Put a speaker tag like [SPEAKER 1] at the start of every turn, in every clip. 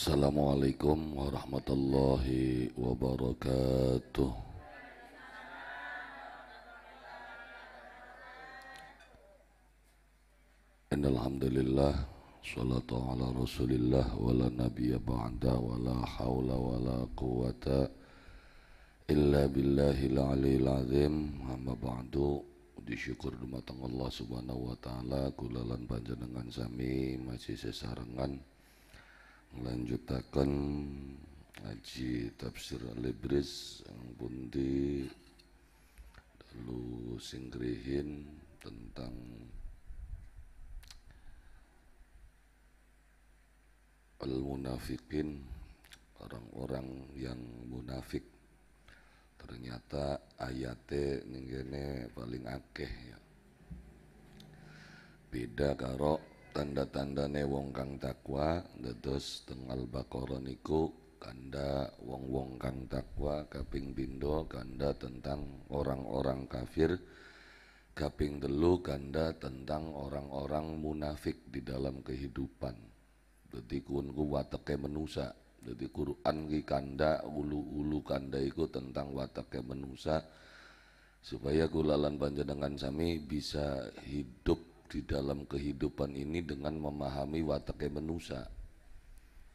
[SPEAKER 1] Assalamualaikum warahmatullahi wabarakatuh Innalhamdulillah Salatu ala rasulillah Wala nabiya ba'da Wala hawla wala quwata Illa billahi la'ali la'zim Amma ba'du Disyukur dumatang Allah subhanahu wa ta'ala Kulalan panjenengan sami Masih sesarengan lanjutakan ngaji tafsir al yang bunti lalu singgrihin tentang al-munafikin orang-orang yang munafik ternyata ayatnya ninggene paling akeh ya beda karo tanda ne wong kang takwa dados tengal bakoron niku kanda wong-wong kang takwa kaping bindo kanda tentang orang-orang kafir kaping telu kanda tentang orang-orang munafik di dalam kehidupan dadi ku wateke menusa dadi Quran ki kanda ulu-ulu kanda iku tentang wateke menusa supaya kulalan panjenengan sami bisa hidup di dalam kehidupan ini dengan memahami watake menusa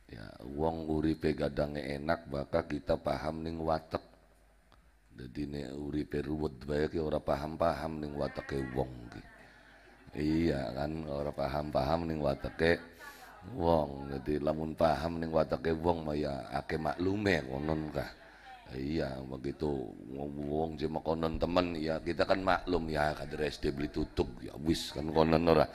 [SPEAKER 1] ya wong uripe gadange enak maka kita paham ning watak jadi ne uripe ruwet bae ya orang paham-paham ning watake wong iya kan orang paham-paham ning watake wong jadi lamun paham ning watake wong maya ake maklume konon kah Iya begitu ngomong sama konon teman, ya kita kan maklum ya kader SD beli tutup ya wis kan konon ora.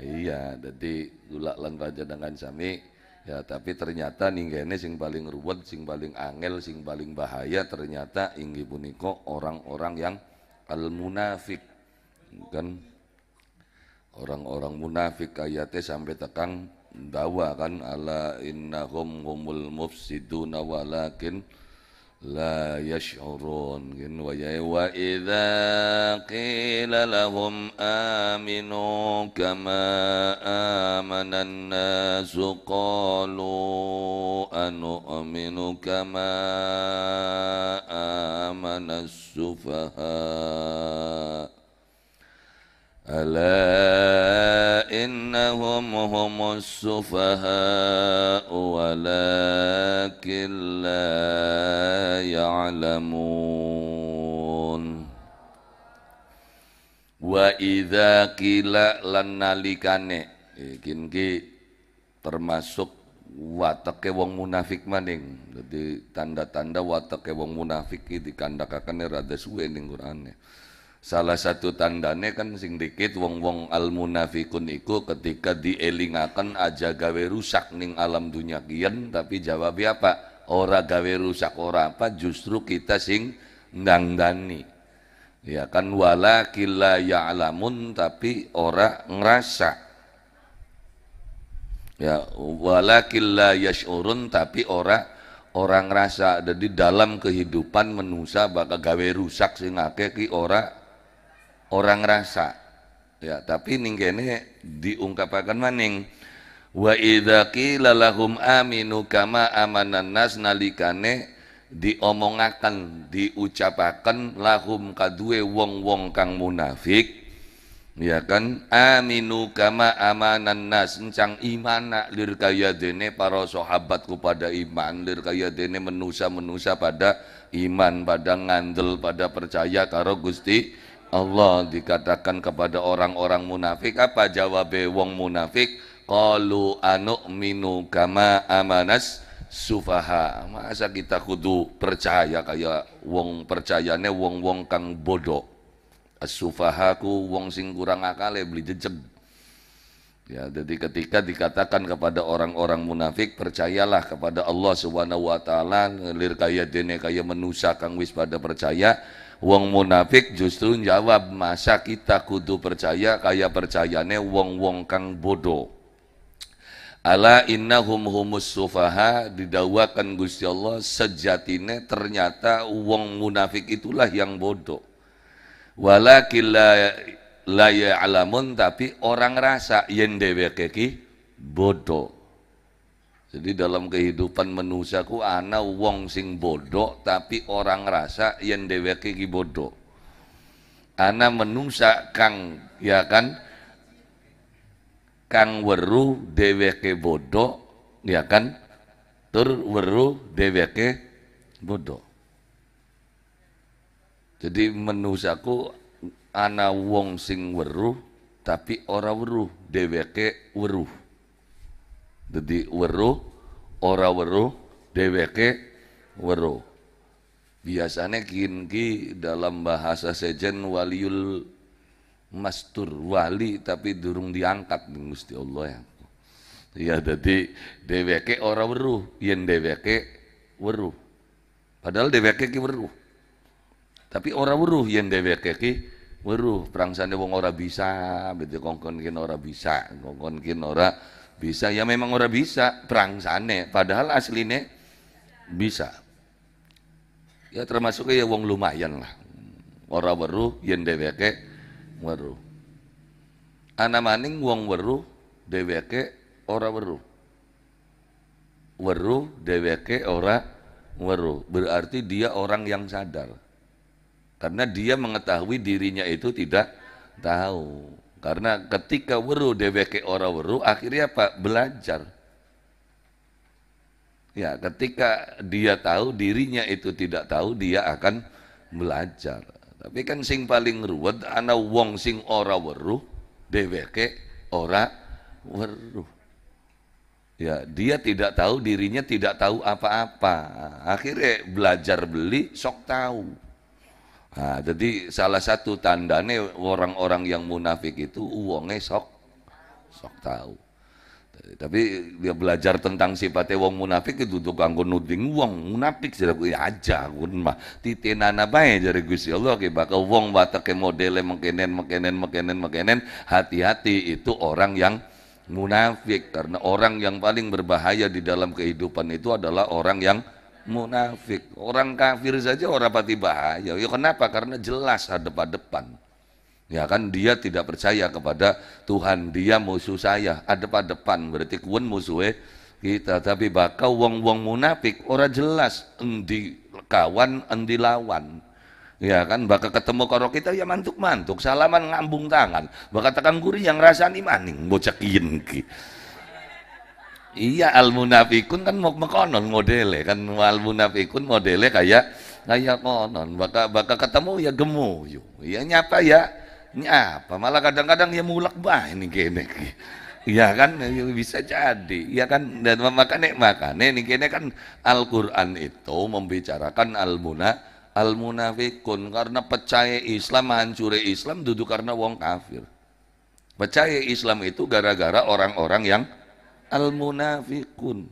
[SPEAKER 1] Iya jadi gula lan raja dengan sami ya tapi ternyata ninggene sing paling ruwet sing paling angel sing paling bahaya ternyata inggi puniko orang-orang yang al munafik kan orang-orang munafik ayatnya sampai tekang dawa kan ala innahum humul mufsiduna walakin لا يشعرون وإذا قيل لهم آمنوا كما آمن الناس قالوا أنؤمن كما آمن السفهاء ألا إنهم هم السفهاء ولكن لا يعلمون وإذا قيل لنالكane ikin ki termasuk watake wong munafik maning jadi tanda-tanda watake wong munafik iki dikandhakakane rada suwe ning Qur'ane Salah satu tandane kan sing dikit wong-wong al munafikun iku ketika dielingakan aja gawe rusak ning alam dunia kian tapi jawabnya apa? Ora gawe rusak ora apa justru kita sing ndandani. Ya kan wala kila ya alamun tapi ora ngerasa. Ya wala kila ya yashurun tapi ora orang rasa Jadi dalam kehidupan manusia bakal gawe rusak sing akeh ki ora orang rasa ya tapi ninggene diungkapakan maning wa idza qila lahum aminu kama amanan nas nalikane diomongaken diucapaken lahum kadue wong-wong kang munafik ya kan aminu kama amanan nas encang imana lir dene para sahabatku pada iman lir dene menusa-menusa pada iman pada ngandel pada percaya karo Gusti Allah dikatakan kepada orang-orang munafik apa jawab wong munafik qalu anu'minu kama amanas sufaha masa kita kudu percaya kayak wong percayane wong-wong kang bodoh as-sufahaku wong sing kurang akal ya beli jejeg Ya, jadi ketika dikatakan kepada orang-orang munafik percayalah kepada Allah Subhanahu wa taala ngelir kaya dene kaya menusa kang wis pada percaya Wong munafik justru jawab, masa kita kudu percaya kaya percayane wong-wong kang bodoh. Ala innahum humus sufaha didawakan Gusti Allah sejatine ternyata wong munafik itulah yang bodoh. Walakin la alamun tapi orang rasa yen dheweke ki bodoh. Jadi dalam kehidupan ku ana wong sing bodoh tapi orang rasa yang dheweke ki bodoh. Ana manusia kang ya kan kang weru dheweke bodoh ya kan tur weru dheweke bodoh. Jadi ku ana wong sing weruh tapi ora weruh dheweke weruh jadi weruh, ora weruh, DWK, weruh. Biasanya kinki dalam bahasa sejen waliul mastur wali tapi durung diangkat Gusti Allah ya. Ya jadi DWK ora weruh, yen DWK weruh. Padahal DWK ki weruh. Tapi ora weruh yen DWK ki weruh. sana wong ora bisa, beti kongkon kin ora bisa, kongkon kin ora bisa ya memang orang bisa perang sana padahal aslinya bisa ya termasuk ya wong lumayan lah Orang weruh yang dheweke weruh ana maning wong weruh DWK ora weruh weruh DWK ora weruh berarti dia orang yang sadar karena dia mengetahui dirinya itu tidak tahu karena ketika weru deweke ora weru, akhirnya apa? Belajar. Ya, ketika dia tahu dirinya itu tidak tahu, dia akan belajar. Tapi kan sing paling ruwet ana wong sing ora weru deweke ora weru. Ya, dia tidak tahu dirinya tidak tahu apa-apa. Akhirnya belajar beli sok tahu. Nah, jadi salah satu tandanya orang-orang yang munafik itu uangnya sok sok tahu. Tapi dia belajar tentang sifatnya wong munafik itu tuh kanggo nuding wong munafik sira ya kuwi aja aku mah apa ya jadi Gusti Allah kayak bakal wong ke modelnya mengkenen mengkenen mengkenen mengkenen hati-hati itu orang yang munafik karena orang yang paling berbahaya di dalam kehidupan itu adalah orang yang munafik. Orang kafir saja orang pati bahaya. Ya kenapa? Karena jelas ada pada depan, Ya kan dia tidak percaya kepada Tuhan, dia musuh saya. Ada pada depan berarti kuwen musuhnya kita. Tapi bakal wong-wong munafik orang jelas endi kawan endi lawan. Ya kan bakal ketemu karo kita ya mantuk-mantuk, salaman ngambung tangan. Bakal tekan guri yang rasa maning bocah ki. Iya al munafikun kan mau mekonon modele kan al munafikun modele kayak kayak konon baka baka ketemu ya gemu yuk, Ya nyapa ya nyapa malah kadang-kadang ya mulak bah ini kene. ya kan ya bisa jadi. ya kan dan makanya makanya ini kene kan Al-Qur'an itu membicarakan al muna al munafikun karena percaya Islam hancur Islam duduk karena wong kafir. Percaya Islam itu gara-gara orang-orang yang al munafikun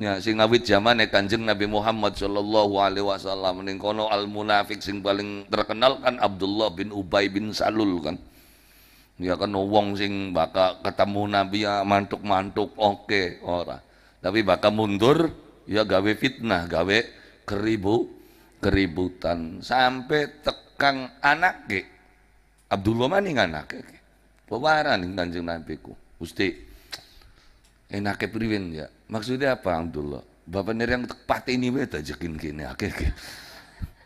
[SPEAKER 1] ya sing zaman zamane Kanjeng Nabi Muhammad sallallahu alaihi wasallam ning kono al munafik sing paling terkenal kan Abdullah bin Ubay bin Salul kan ya kan wong sing bakal ketemu Nabi ya mantuk-mantuk oke okay, ora tapi bakal mundur ya gawe fitnah gawe keribu keributan sampai tekang anak ke Abdullah maning anak ke pewaran kanjeng Nabi ku Gusti enake eh, priwin ya maksudnya apa Abdullah bapak nir yang tepat ini beta jekin kini akhirnya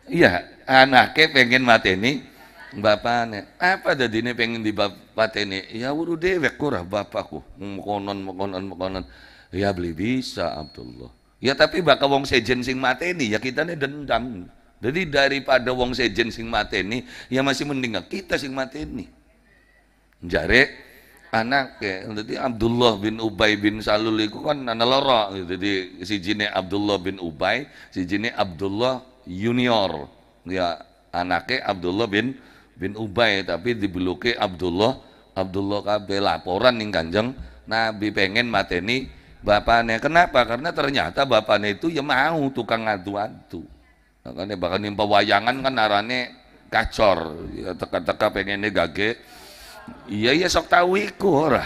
[SPEAKER 1] iya anaknya ah, pengen mati mateni bapaknya apa jadi ini pengen di bapak ini ya wudhu dewek kurah bapakku mengkonon mengkonon mengkonon ya beli bisa Abdullah ya tapi bakal wong sejen sing mati ini ya kita nih dendam jadi daripada wong sejen sing mati ini ya masih mendingan kita sing mati ini jarek anak ya. nanti Abdullah bin Ubay bin Salul itu kan ana loro si jine Abdullah bin Ubay si jine Abdullah Junior ya anaknya Abdullah bin bin Ubay tapi dibeluknya Abdullah Abdullah kabel laporan nih Kanjeng Nabi pengen mateni bapaknya kenapa karena ternyata bapaknya itu ya mau tukang ngadu-adu makanya bahkan nimpa pewayangan kan arahnya kacor ya teka-teka pengennya gage iya iya sok tahu iku ora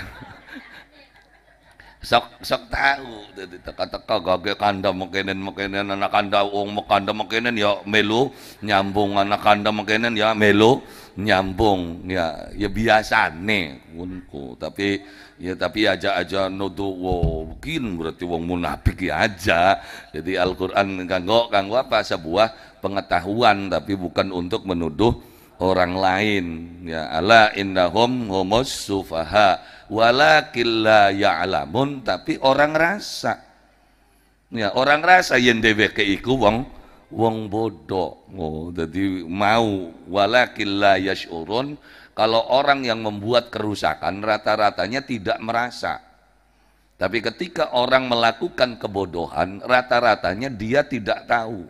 [SPEAKER 1] sok sok tahu jadi teka-teka gage kanda mungkinin mungkinin anak kanda uang, kanda mungkinin ya melu nyambung anak kanda mungkinin ya melu nyambung ya ya biasa nih kunku tapi ya tapi aja aja nudu wow mungkin berarti wong munafik ya aja jadi Al-Qur'an kanggo kanggo apa sebuah pengetahuan tapi bukan untuk menuduh orang lain ya ala indahum humus sufaha walakin la ya'lamun tapi orang rasa ya orang rasa yang dheweke iku wong wong bodoh oh jadi mau walakin la yashurun kalau orang yang membuat kerusakan rata-ratanya tidak merasa tapi ketika orang melakukan kebodohan rata-ratanya dia tidak tahu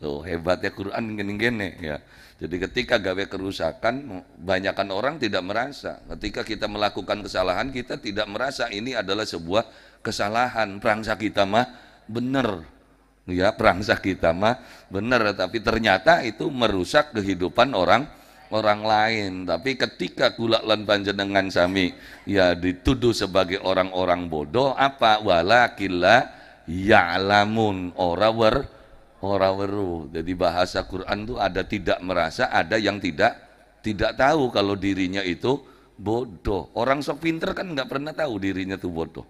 [SPEAKER 1] tuh hebatnya Quran gini-gini ya jadi ketika gawe kerusakan, banyakkan orang tidak merasa. Ketika kita melakukan kesalahan, kita tidak merasa ini adalah sebuah kesalahan. Perangsa kita mah benar. Ya, perangsa kita mah benar, tapi ternyata itu merusak kehidupan orang orang lain. Tapi ketika kula lan panjenengan sami ya dituduh sebagai orang-orang bodoh apa Walakillah ya'lamun ora wer Orang weruh. Jadi bahasa Quran itu ada tidak merasa, ada yang tidak tidak tahu kalau dirinya itu bodoh. Orang sok pinter kan nggak pernah tahu dirinya tuh bodoh.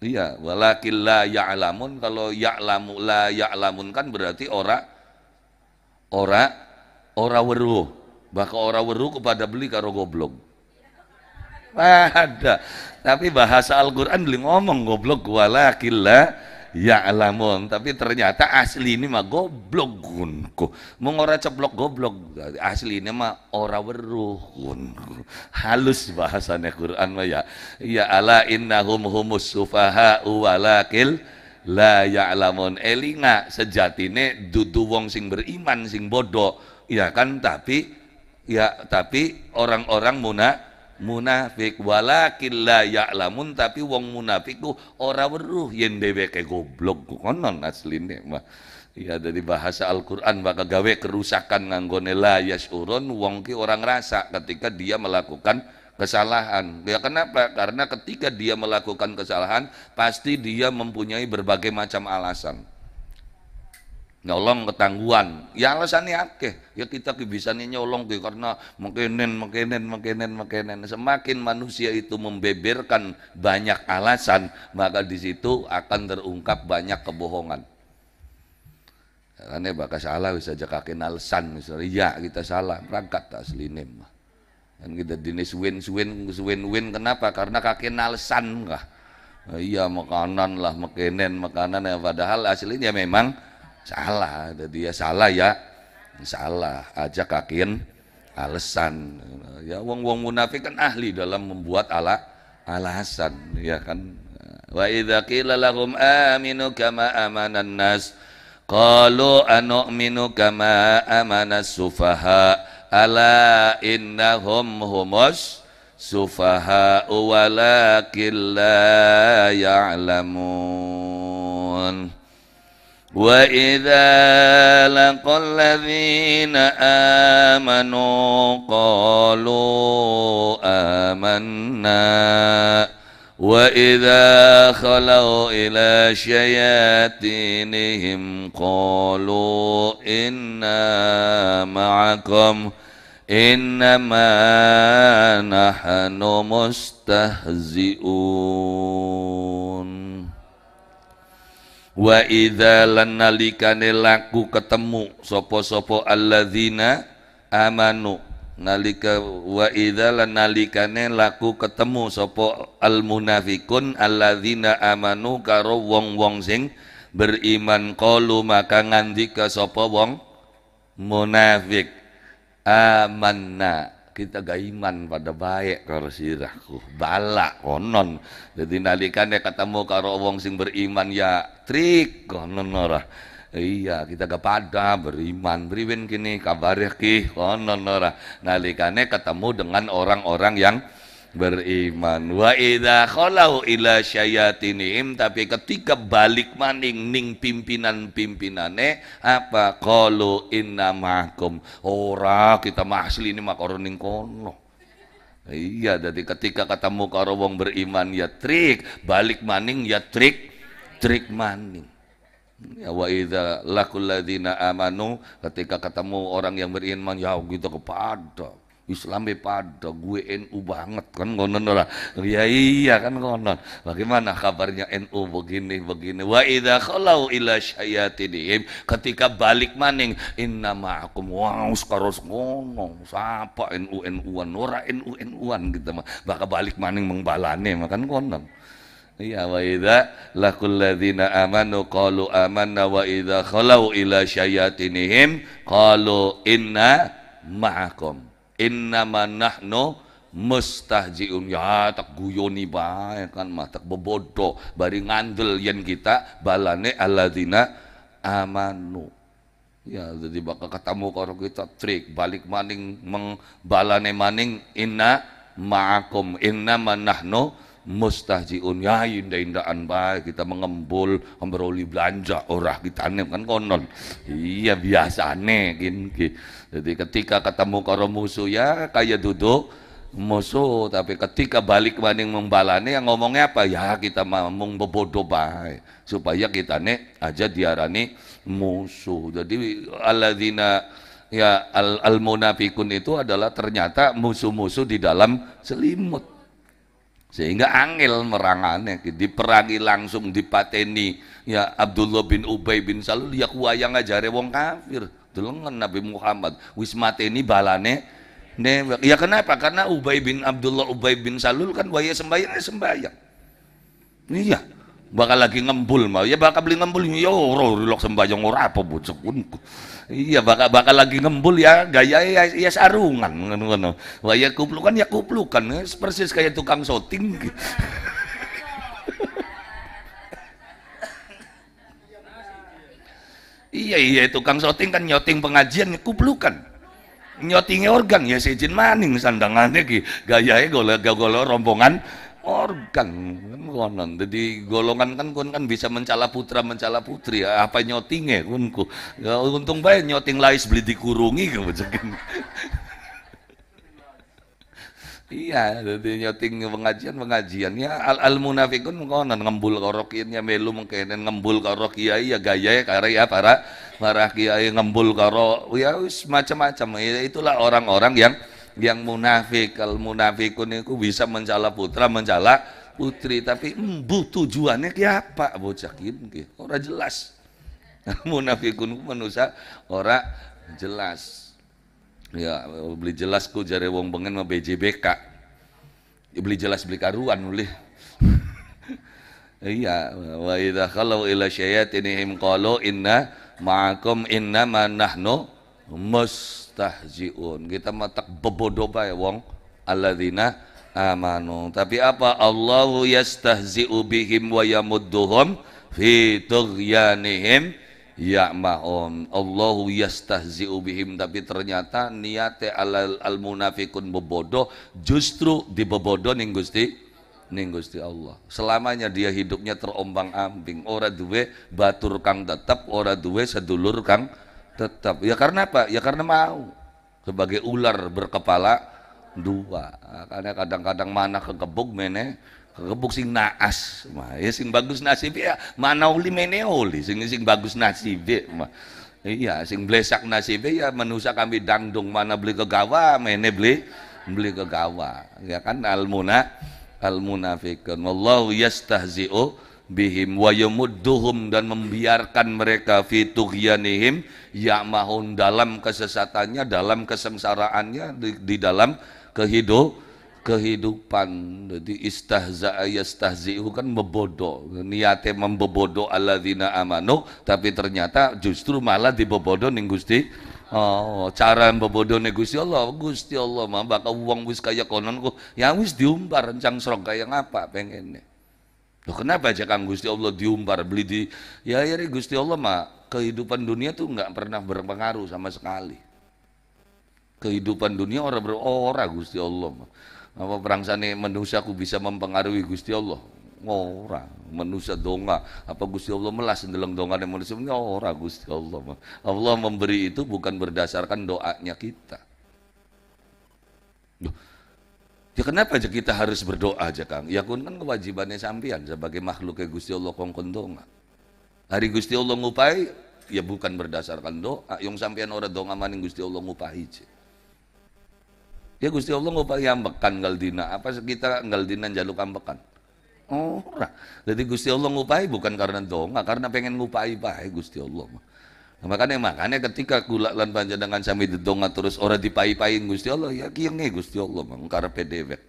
[SPEAKER 1] Iya, walakin la ya'lamun kalau ya'lamu la ya'lamun kan berarti ora ora ora weruh. Bahkan ora weruh kepada beli karo goblok. Ada. Tapi bahasa Al-Qur'an beli ngomong goblok walakin la ya alamun tapi ternyata asli ini mah goblok gunku mau ceplok goblok asli ini mah ora weruh gunku halus bahasanya Quran mah ya ya ala innahum humus sufaha walakil la Ya alamun elinga sejatine dudu wong sing beriman sing bodoh ya kan tapi ya tapi orang-orang munak munafik walakin la ya'lamun tapi wong munafik tuh ora weruh yen dheweke goblok konon asline mah ya dari bahasa Al-Qur'an maka gawe kerusakan nganggone la yasurun wong ki orang rasa ketika dia melakukan kesalahan. Ya kenapa? Karena ketika dia melakukan kesalahan pasti dia mempunyai berbagai macam alasan nyolong ketangguhan ya alasannya akeh ya kita bisa nyolong ke karena mengkenen mengkenen mengkenen mengkenen semakin manusia itu membeberkan banyak alasan maka di situ akan terungkap banyak kebohongan karena bakal salah bisa kakek alasan misalnya ya kita salah berangkat tak nim kan kita dinis win win win win kenapa karena kakek nalsan kah iya makanan lah makanan makanan ya padahal aslinya memang salah jadi ya salah ya salah aja kakin alasan ya wong wong munafik kan ahli dalam membuat ala alasan ya kan wa idza qila lahum aminu kama amanan nas qalu anu'minu kama amana sufaha ala innahum humus sufaha walakin la ya'lamun وإذا لقى الذين آمنوا قالوا آمنا وإذا خلوا إلى شياطينهم قالوا إنا معكم إنما نحن مستهزئون wa idza lan laku ketemu sapa-sapa alladzina amanu nalika wa idza lan laku ketemu sapa al munafikun alladzina amanu karo wong-wong sing beriman qalu maka ngandika sapa wong munafik amanna kita gaiman pada baik karo sirahku uh, balak konon jadi nalikannya ketemu karo wong sing beriman ya trik konon ora iya kita gak pada beriman beriwin kini kabar ya ki konon ora nalikannya ketemu dengan orang-orang yang beriman wa idza khalau ila syayatinim tapi ketika balik maning ning pimpinan-pimpinane apa qalu inna ma'akum ora kita mahsli ini makoro ning kono iya jadi ketika ketemu karo wong beriman ya trik balik maning ya trik trik maning Ya wa idza laqul ladzina amanu ketika ketemu orang yang beriman ya gitu kepada Islamnya pada gue NU banget kan ngonon lah. Iya iya kan ngonon. Bagaimana kabarnya NU begini begini. Wa idza ilah ila syayatinihim ketika balik maning inna ma'akum wa karos ngonong. Sapa NU NUan ora NU NUan gitu mah. Baka balik maning mengbalane makan ngonon. Iya wa idza laqul ladzina amanu qalu amanna wa idza khalau ila syayatinihim qalu inna ma'akum innama nahnu mustahjiun ya tak guyoni bae kan mah tak bebodo bari ngandel yen kita balane alladzina amanu ya jadi bakal ketemu karo kita trik balik maning mengbalane maning inna ma'akum inna manahnu mustahjiun ya indah indahan baik kita mengembul memperoleh belanja orang kita aneh kan konon iya biasa aneh gini, jadi ketika ketemu karo musuh ya kayak duduk musuh tapi ketika balik banding membalane yang ngomongnya apa ya kita mau bebodoh baik supaya kita nih aja diarani musuh jadi Aladinah ya al, al munafikun itu adalah ternyata musuh-musuh di dalam selimut sehingga angel merangane diperangi langsung dipateni ya Abdullah bin Ubay bin Salul ya kuayang ajare wong kafir delengen Nabi Muhammad wis mateni balane ne ya kenapa karena Ubay bin Abdullah Ubay bin Salul kan waya sembayang sembayang iya bakal lagi ngembul mau ya bakal beli ngembul yo rilok sembayang ora apa bocok Iya bakal bakal lagi ngembul ya gaya ya, ya sarungan ngono. Wah ya kuplukan ya kuplukan ya, persis kayak tukang syuting. iya iya tukang syuting kan nyoting pengajian ya kuplukan. Nyotingnya organ ya sejin maning sandangannya gaya gayae golek rombongan organ kan konon jadi golongan kan kon kan bisa mencala putra mencala putri ya, apa nyotinge kunku ya, untung baik nyoting lais beli dikurungi kebetulan kan. iya jadi nyoting pengajian pengajian ya al al munafikun konon ngembul korokinnya melu mengkenen ngembul karok iya iya gaya ya ya para para kiai ngembul karo ya macam-macam ya, itulah orang-orang yang yang munafik al munafikun itu bisa mencala putra mencala putri tapi embu tujuannya ke apa bocah ini orang ora jelas munafikun manusia orang jelas ya beli jelas ku jare wong bengen sama BJBK ya, beli jelas beli karuan beli iya wa idza khalu ila ini qalu inna ma'akum inna ma nahnu mus yastahziun. Kita matak bebodoh bae wong alladzina amanu. Tapi apa Allahu yastahzi'u bihim wa yamudduhum fi tughyanihim ya'maun. Allahu yastahzi'u bihim tapi ternyata niate alal al munafikun bebodo justru dibebodoh ning Gusti ning Gusti Allah. Selamanya dia hidupnya terombang-ambing, ora duwe batur kang tetep, ora duwe sedulur kang tetap ya karena apa ya karena mau sebagai ular berkepala dua karena kadang-kadang mana kegebuk mene kegebuk sing naas mah ya sing bagus nasib ya mana uli mene uli sing sing bagus nasib ya, mah iya sing blesak nasib ya manusia kami dangdung mana beli kegawa mene beli beli kegawa ya kan al muna al wallahu yastahzi'u bihim wa yamudduhum dan membiarkan mereka fitughyanihim ya ya'mahun dalam kesesatannya dalam kesengsaraannya di, di dalam kehidup kehidupan jadi istahza yastahzi'u kan membodoh niatnya membebodoh alladzina amanu tapi ternyata justru malah dibebodoh ning Gusti Oh, cara membodoh nih Gusti Allah, Gusti Allah mah bakal uang wis kaya konon ku, yang wis diumbar rencang serong kaya ngapa pengennya. Loh kenapa Kang Gusti Allah diumbar beli di ya akhirnya Gusti Allah mah kehidupan dunia tuh nggak pernah berpengaruh sama sekali. Kehidupan dunia orang berora oh, Gusti Allah mah. Apa sana manusia aku bisa mempengaruhi Gusti Allah? Ora, manusia donga. Apa Gusti Allah melas donga dan manusia? Ya, orang Gusti Allah mah. Allah memberi itu bukan berdasarkan doanya kita. Duh, Ya kenapa aja kita harus berdoa aja Kang? Ya kun kan kewajibannya sampean sebagai makhluk ke Gusti Allah kongkon donga. Hari Gusti Allah ngupai ya bukan berdasarkan doa, yang sampean ora donga maning Gusti Allah ngupai aja. Ya Gusti Allah ngupai ambekan ngal dina, apa kita ngal dina njaluk ambekan? nah Jadi Gusti Allah ngupai bukan karena doa, karena pengen ngupai ya Gusti Allah makanya makanya ketika gula lan panjenengan sami dedonga terus ora dipai-pain Gusti Allah ya kiyenge Gusti Allah mung karepe dewek.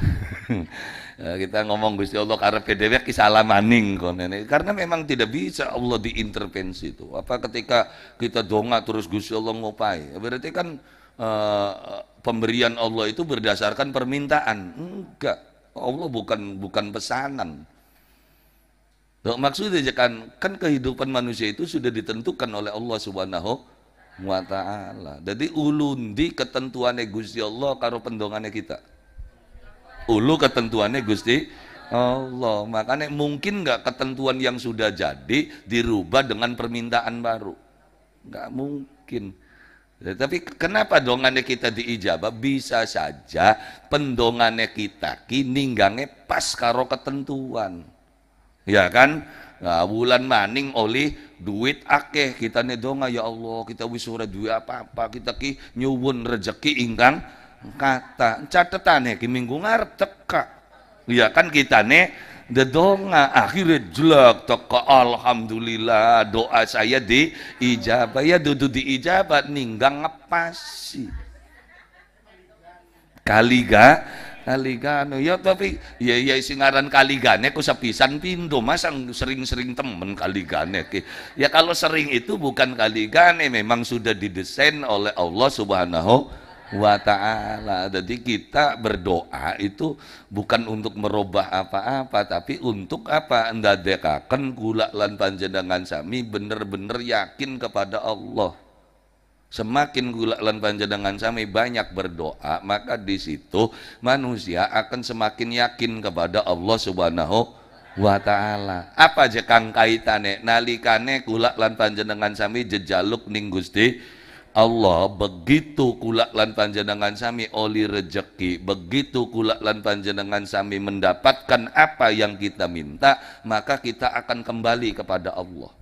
[SPEAKER 1] Ya, kita ngomong Gusti Allah karepe dhewek ki maning konen, Karena memang tidak bisa Allah diintervensi itu. Apa ketika kita donga terus Gusti Allah ngopai. Berarti kan uh, pemberian Allah itu berdasarkan permintaan. Enggak. Allah bukan bukan pesanan. Nah, maksudnya kan, kan kehidupan manusia itu sudah ditentukan oleh Allah Subhanahu wa taala. Jadi ulundi ketentuannya Gusti Allah karo pendongannya kita. Ulu ketentuannya Gusti Allah. Makanya mungkin nggak ketentuan yang sudah jadi dirubah dengan permintaan baru. Nggak mungkin. Ya, tapi kenapa dongannya kita diijabah? Bisa saja pendongannya kita kini nggangnya pas karo ketentuan. Ya kan? Nah, bulan maning oli, duit akeh kita nedonga ya Allah kita wisura ora duwe apa-apa kita ki nyuwun rejeki ingkang kata catetane ya, ki minggu ngarep teka ya kan kita ne donga akhirnya jelek teka alhamdulillah doa saya di ijabah ya dudu di ijabah ninggang ngepasi kaliga kaligano ya tapi ya ya singaran kaligane ku sepisan pindo masa sering-sering temen kaligane ya kalau sering itu bukan kaligane memang sudah didesain oleh Allah Subhanahu wa ta'ala jadi kita berdoa itu bukan untuk merubah apa-apa tapi untuk apa ndadekakan kula lan panjenengan sami bener-bener yakin kepada Allah Semakin gula lan panjenengan sami banyak berdoa, maka di situ manusia akan semakin yakin kepada Allah Subhanahu wa taala. Apa aja kang kaitane nalikane kula lan panjenengan sami jejaluk ning Gusti Allah begitu kula lan panjenengan sami oli rejeki, begitu kula lan panjenengan sami mendapatkan apa yang kita minta, maka kita akan kembali kepada Allah.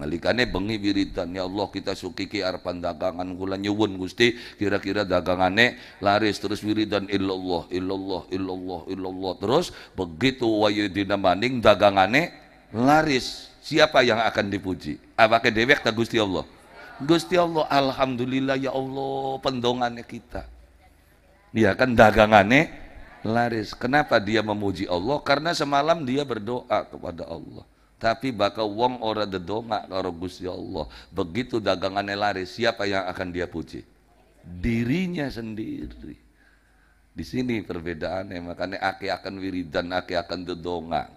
[SPEAKER 1] Nalikane bengi wiridan ya Allah kita sukiki arpan dagangan kula nyuwun Gusti kira-kira dagangane laris terus wiridan illallah illallah illallah illallah terus begitu wayudina maning dagangane laris siapa yang akan dipuji apakah dewek ta Gusti Allah Gusti Allah alhamdulillah ya Allah pendongane kita dia kan dagangane laris kenapa dia memuji Allah karena semalam dia berdoa kepada Allah tapi bakal wong ora dedonga karo Gusti Allah. Begitu dagangannya laris, siapa yang akan dia puji? Dirinya sendiri. Di sini perbedaannya, makanya aki akan wiridan, aki akan dedonga.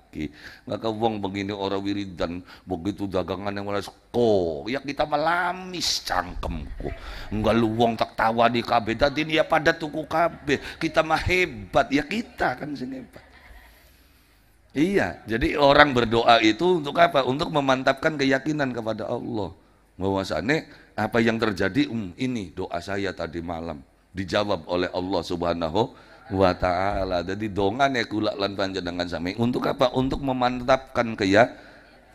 [SPEAKER 1] Maka wong begini ora wiridan, begitu dagangan yang laris, ko, ya kita melamis cangkemku. Enggak lu wong tak tawa di kabeh, tadi ya pada tuku kabe Kita mah hebat, ya kita kan sing hebat. Iya, jadi orang berdoa itu untuk apa? Untuk memantapkan keyakinan kepada Allah. Bahwasannya apa yang terjadi um, ini doa saya tadi malam dijawab oleh Allah Subhanahu wa taala. Jadi dongannya kula lan panjenengan sami untuk apa? Untuk memantapkan keya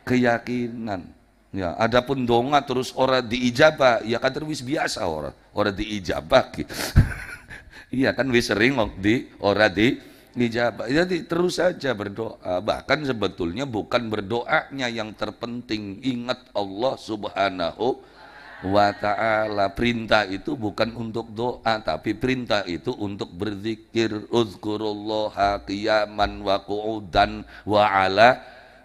[SPEAKER 1] keyakinan. Ya, adapun donga terus ora diijabah, ya kan terwis biasa ora, ora diijabah iya kan wis sering di ora di dijawab. Jadi terus saja berdoa. Bahkan sebetulnya bukan berdoanya yang terpenting. Ingat Allah subhanahu wa ta'ala. Perintah itu bukan untuk doa. Tapi perintah itu untuk berzikir. Uzkurullaha qiyaman wa qu'udan wa ala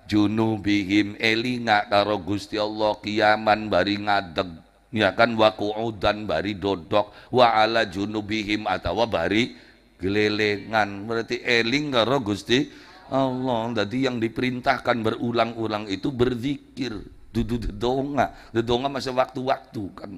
[SPEAKER 1] junubihim. Elinga eh, karo gusti Allah kiaman bari ngadeg. Ya kan wa qu'udan bari dodok. Wa ala junubihim atau bari gelelengan berarti eling karo Gusti Allah tadi yang diperintahkan berulang-ulang itu berzikir dudu dedonga dedonga masa waktu-waktu kan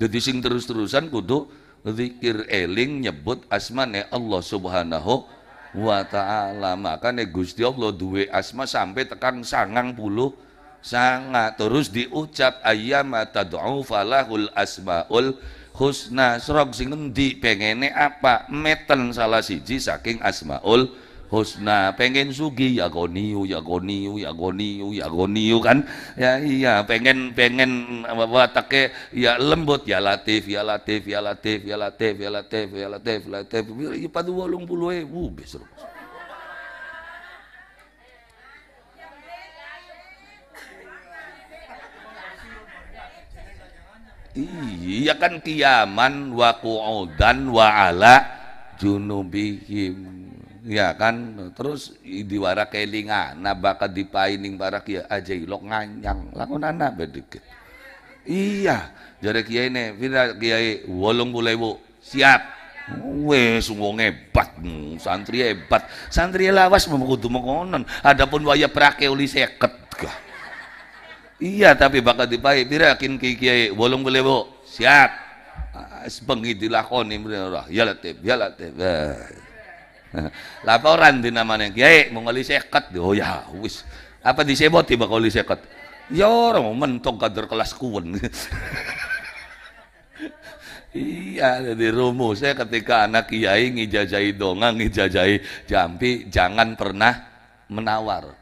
[SPEAKER 1] jadi sing terus-terusan kudu berzikir eling nyebut asmane Allah subhanahu wa ta'ala makane Gusti Allah duwe asma sampai tekan sangang puluh sangat terus diucap ayyama tad'u falahul asmaul husna srog sing endi pengene apa meten salah siji saking asmaul husna pengen sugi ya goniu ya goniu ya goniu ya goniu kan ya iya pengen pengen watake ya lembut ya latif ya latif ya latif ya latif ya latif ya latif ya latif ya iya, padu 80 ewu besok Iya kan kiaman wa qu'udan wa ala junubihim. Ya kan terus diwara kelingan nah bakal dipaining para kia aja ilok nganyang lakukan anak bedikit. Iya, jare kiai ne, pira kiai bu, Siap. Weh sungguh hebat, santri hebat. Santri lawas mung kudu mengkonon. Adapun waya prake uli 50 iya tapi bakal dipakai pira yakin ki kiai bolong boleh bu. siap ah, ini dilakoni roh. ya latif ya latif eh. laporan di namanya kiai mau ngali seket oh ya wis apa disebut tiba kali seket ya orang mentok kader kelas kuwen Iya, jadi rumusnya ketika anak kiai ngijajai dongang, ngijajai jampi, jangan pernah menawar.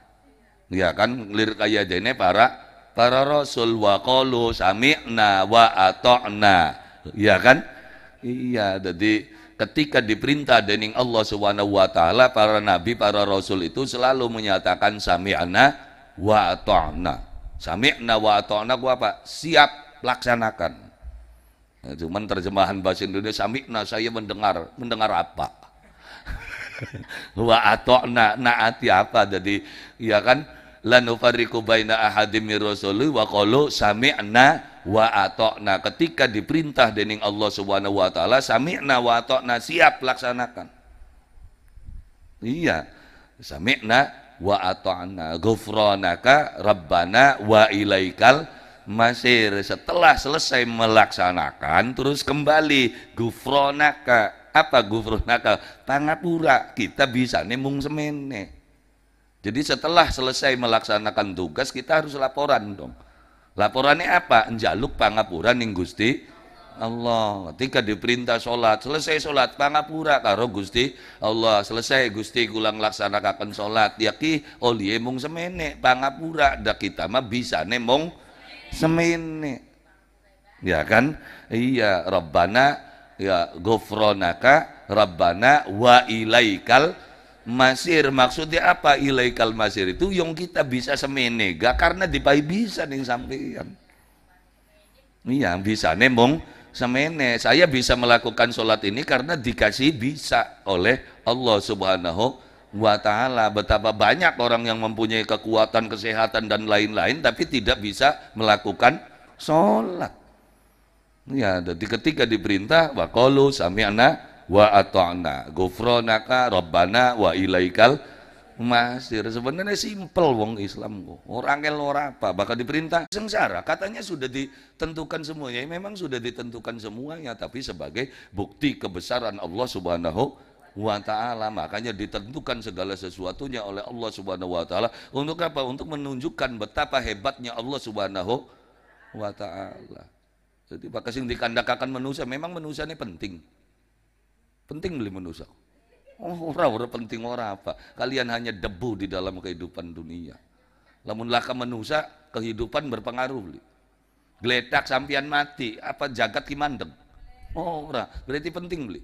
[SPEAKER 1] Ya kan, lirik kaya jene para para rasul wa qalu sami'na wa ata'na ya kan iya jadi ketika diperintah dening Allah Subhanahu wa taala para nabi para rasul itu selalu menyatakan sami'na wa ata'na sami'na wa ata'na gua apa siap laksanakan nah, cuman terjemahan bahasa Indonesia sami'na saya mendengar mendengar apa wa ata'na naati apa jadi ya kan lanufarriqu baina ahadim mir rasuli wa qalu sami'na wa atokna ketika diperintah dening Allah Subhanahu wa taala sami'na wa atokna siap laksanakan iya sami'na wa atokna ghufranaka rabbana wa ilaikal masir setelah selesai melaksanakan terus kembali gufronaka apa gufronaka pangapura kita bisa nih mung semene jadi setelah selesai melaksanakan tugas kita harus laporan dong. Laporannya apa? Jaluk pangapura ning Gusti Allah. Ketika diperintah sholat, selesai sholat pangapura karo Gusti Allah. Selesai Gusti kulang laksanakan sholat. Yaki oh mung semene pangapura Da kita mah bisa nemong semene. Ya kan? Iya, Rabbana ya gofronaka Rabbana wa ilaikal Masir maksudnya apa ilaikal masir itu yang kita bisa semenega karena dipai bisa nih sampean. Iya bisa nembong semene. Saya bisa melakukan sholat ini karena dikasih bisa oleh Allah Subhanahu wa taala. Betapa banyak orang yang mempunyai kekuatan, kesehatan dan lain-lain tapi tidak bisa melakukan sholat. Ya, jadi ketika diperintah sami anak wa ato'na gufronaka rabbana wa ilaikal masir sebenarnya simpel wong Islam orang el orang apa bakal diperintah sengsara katanya sudah ditentukan semuanya memang sudah ditentukan semuanya tapi sebagai bukti kebesaran Allah Subhanahu wa taala makanya ditentukan segala sesuatunya oleh Allah Subhanahu wa taala untuk apa untuk menunjukkan betapa hebatnya Allah Subhanahu wa taala jadi pakai sing dikandakakan manusia memang manusia ini penting Penting beli manusia. Oh, ora ora penting ora apa. Kalian hanya debu di dalam kehidupan dunia. Lamun laka manusia kehidupan berpengaruh beli. geletak sampian mati, apa jagat ki Oh, ora, berarti penting beli.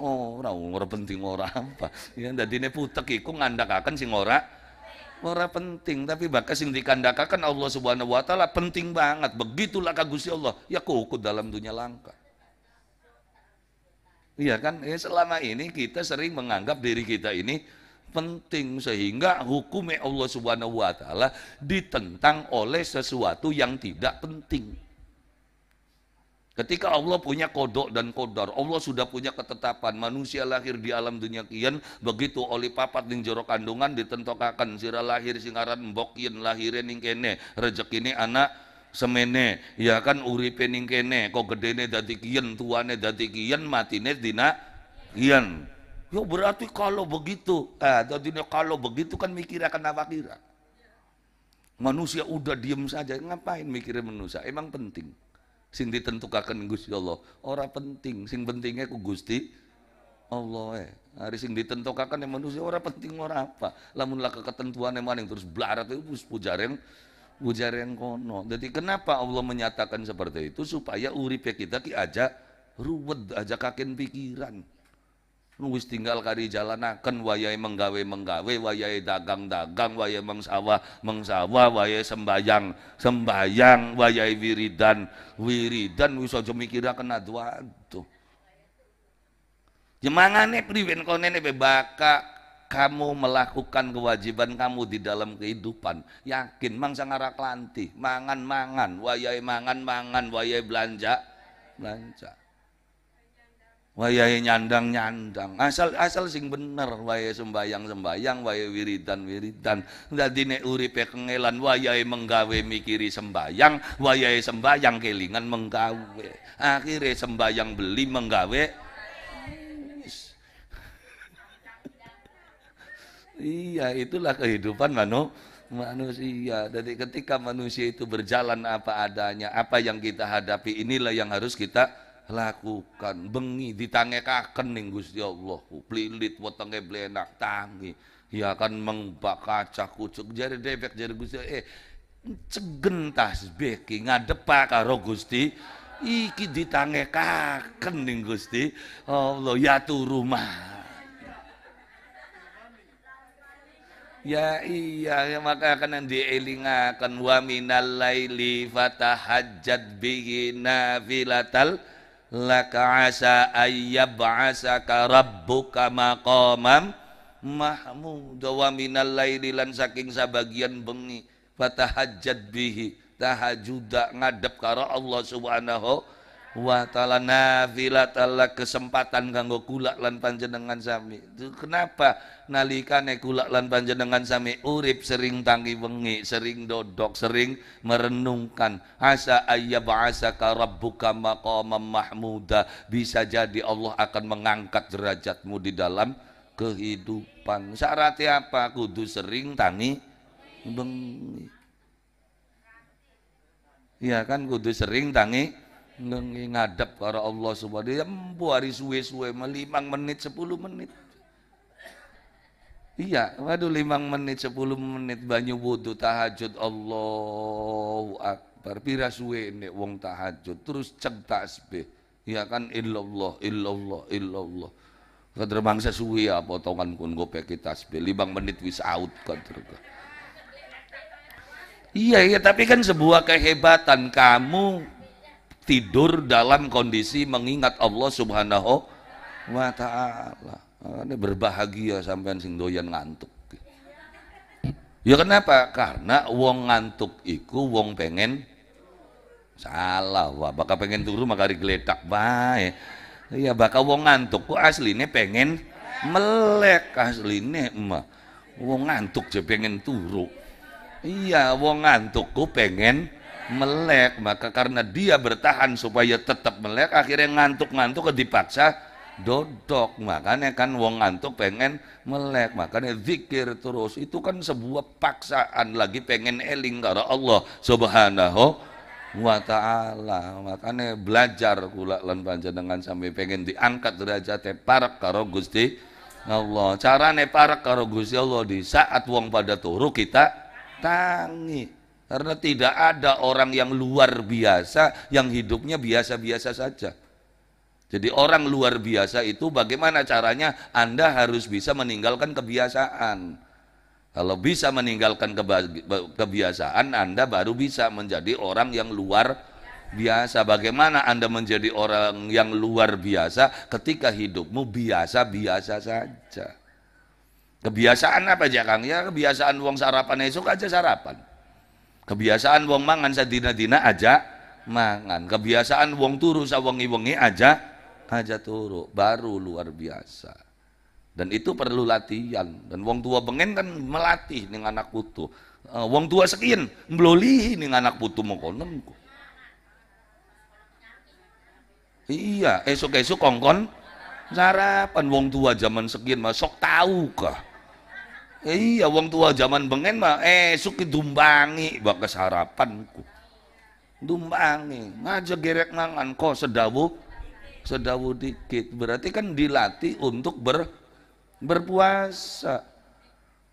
[SPEAKER 1] Oh, ora ora penting ora apa. Ya dadine putek iku ngandakaken sing ora ora penting tapi bakal sing dikandakakan Allah Subhanahu wa taala penting banget. Begitulah kagusi Allah, ya kuku dalam dunia langka. Iya kan? Ya, selama ini kita sering menganggap diri kita ini penting sehingga hukum ya Allah Subhanahu wa taala ditentang oleh sesuatu yang tidak penting. Ketika Allah punya kodok dan kodar, Allah sudah punya ketetapan manusia lahir di alam dunia kian begitu oleh papat ning jero kandungan ditentokakan sira lahir singaran mbok kian lahirin ning kene ini anak semene ya kan uripe ning kene kok gedene dadi kiyen tuane dadi kiyen matine dina kian ya berarti kalau begitu ah eh, dadine kalau begitu kan mikir akan apa kira manusia udah diem saja ngapain mikirin manusia emang penting sing ditentukaken Gusti Allah ora penting sing pentingnya ku Gusti Allah eh hari sing ditentukaken yang manusia ora penting ora apa lamun lah ketentuan yang maning terus blarat itu wis pujareng ujar yang kono. Jadi kenapa Allah menyatakan seperti itu supaya uripe ya kita ki aja ruwet aja kaken pikiran. Wis tinggal kari akan wayai menggawe menggawe wayai dagang dagang wayai mengsawa mengsawa wayai sembayang sembayang wayai wiridan wiridan wis aja kena dua adu Jemangane ya priwen konene bebaka kamu melakukan kewajiban kamu di dalam kehidupan yakin mangsa ngarak lanti mangan mangan wayai mangan mangan wayai belanja belanja wayai nyandang nyandang asal asal sing bener wayai sembayang sembayang wayai wiridan wiridan nggak nek uripe kengelan wayai menggawe mikiri sembayang wayai sembayang kelingan menggawe akhirnya sembayang beli menggawe Iya, itulah kehidupan manu manusia. Jadi ketika manusia itu berjalan apa adanya, apa yang kita hadapi inilah yang harus kita lakukan. Bengi ditangekaken ning Gusti Allah. Pelilit wetenge belenak tangi. Ya kan mengubah kaca kucuk jari debek jari Gusti eh cegen baking, ngadepak karo Gusti iki ditangekaken ning Gusti Allah ya turu Ya iya maka ya, akan dielingakan wa minal laili fatahajjad bihi nafilatal laka asa ka rabbuka maqamam mahmud wa minal laili lan saking sabagian bengi fatahajjad bihi tahajuda ngadep karo Allah subhanahu wa ta'ala nafilat ta'ala kesempatan kanggo kulak lan panjenengan sami itu kenapa nalikane kulak lan panjenengan sami urip sering tangi wengi sering dodok sering merenungkan asa ayyab'asaka rabbuka maqamam mahmuda bisa jadi Allah akan mengangkat derajatmu di dalam kehidupan syaratnya apa kudu sering tangi bengi Iya kan kudu sering tangi nengi ngadap karo Allah subhanahu ya empu hari suwe-suwe melimang menit sepuluh menit iya waduh limang menit sepuluh menit banyu wudhu tahajud Allahu Akbar pira suwe ini wong tahajud terus ceng tasbih Iya kan illallah illallah illallah kader bangsa suwe ya potongan kun kita tasbih limang menit wis out kader Iya, iya, tapi kan sebuah kehebatan kamu tidur dalam kondisi mengingat Allah Subhanahu wa taala. Ah, Ini berbahagia sampean sing doyan ngantuk. Ya kenapa? Karena wong ngantuk iku wong pengen salah wah bakal pengen turu maka digeletak bae. Iya bakal wong ngantuk kok asline pengen melek asline mah. Wong ngantuk je pengen turu. Iya wong ngantuk ku pengen melek maka karena dia bertahan supaya tetap melek akhirnya ngantuk-ngantuk dipaksa dodok makanya kan wong ngantuk pengen melek makanya zikir terus itu kan sebuah paksaan lagi pengen eling karena Allah subhanahu wa ta'ala makanya belajar kula lan dengan sampai pengen diangkat derajatnya parak karo Gusti Allah caranya parak karo Gusti Allah di saat wong pada turu kita tangi karena tidak ada orang yang luar biasa yang hidupnya biasa-biasa saja. Jadi orang luar biasa itu bagaimana caranya Anda harus bisa meninggalkan kebiasaan. Kalau bisa meninggalkan kebiasaan Anda baru bisa menjadi orang yang luar biasa. Bagaimana Anda menjadi orang yang luar biasa ketika hidupmu biasa-biasa saja. Kebiasaan apa aja Kang? Ya kebiasaan uang sarapan esok aja sarapan Kebiasaan wong mangan sadina-dina aja mangan. Kebiasaan wong turu sa sawengi-wengi aja aja turu. Baru luar biasa. Dan itu perlu latihan. Dan wong tua bengen kan melatih nih anak putu. Eh, wong tua sekian melolihi nih anak putu mengkonon Iya, esok-esok kongkon sarapan wong tua zaman sekian masuk tahu kah? Iya, wong tua zaman bengen mah eh suki dumbangi bakas harapanku. Dumbangi, ngajak gerek mangan kok sedawu sedawu dikit. Berarti kan dilatih untuk ber berpuasa.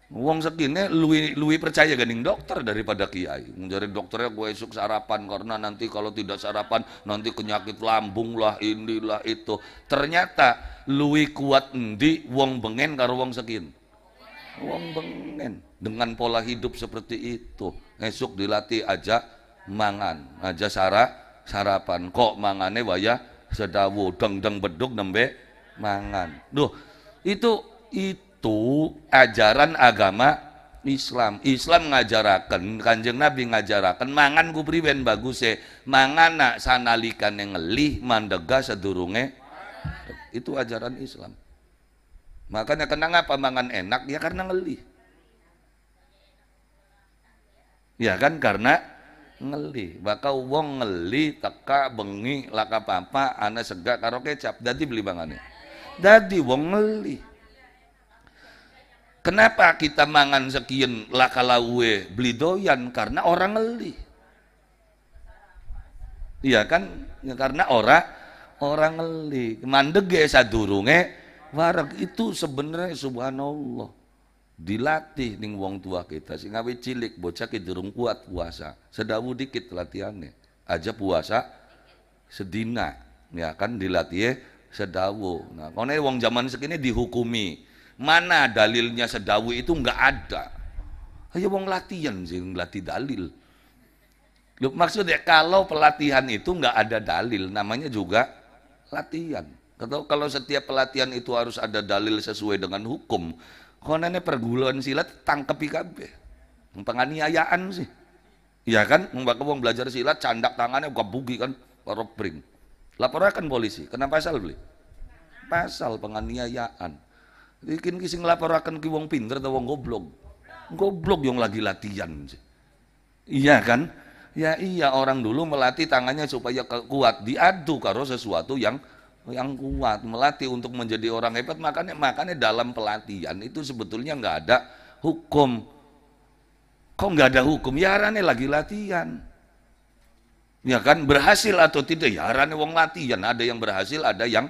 [SPEAKER 1] Wong sekine luwi luwi percaya ganding dokter daripada kiai. mencari dokternya gue esok sarapan karena nanti kalau tidak sarapan nanti penyakit lambung lah inilah itu. Ternyata luwi kuat di wong bengen karo wong sekine. Wong bengen dengan pola hidup seperti itu. Esok dilatih aja mangan, aja sarah sarapan. Kok mangane wayah sedawu deng-deng beduk nembe mangan. Duh, itu itu ajaran agama Islam. Islam ngajarakan, kanjeng Nabi ngajarakan, mangan ku priben bagus ya, mangan nak sanalikan yang ngelih, mandega sedurunge. Itu ajaran Islam. Makanya kenapa mangan enak? Ya karena ngeli. Ya kan karena ngeli. Maka wong ngeli teka bengi laka papa ana segak karo kecap. jadi beli mangane. jadi wong ngeli. Kenapa kita mangan sekian laka lawe beli doyan? Karena orang ngeli. Iya kan? Ya, karena orang orang ngeli. Mandeg ya sadurunge warak itu sebenarnya subhanallah dilatih ning wong tua kita sing awe cilik bocah ki durung kuat puasa sedawu dikit latihannya aja puasa sedina ya kan dilatih sedawu nah kone wong zaman sekini dihukumi mana dalilnya sedawu itu enggak ada ayo wong latihan sih latih dalil Loh, maksudnya kalau pelatihan itu enggak ada dalil namanya juga latihan atau kalau setiap pelatihan itu harus ada dalil sesuai dengan hukum, konennya perguruan silat tangkep IKB. Penganiayaan sih. Iya kan? Mbak wong belajar silat candak tangannya buka bugi kan, Laporan Laporkan polisi. Kenapa pasal beli? Pasal penganiayaan. Bikin kising laporkan kan wong pinter atau wong goblok. Goblok yang lagi latihan sih. Iya kan? Ya iya orang dulu melatih tangannya supaya kuat diadu karo sesuatu yang yang kuat melatih untuk menjadi orang hebat makanya makanya dalam pelatihan itu sebetulnya nggak ada hukum kok nggak ada hukum ya arane lagi latihan ya kan berhasil atau tidak ya arane wong latihan ada yang berhasil ada yang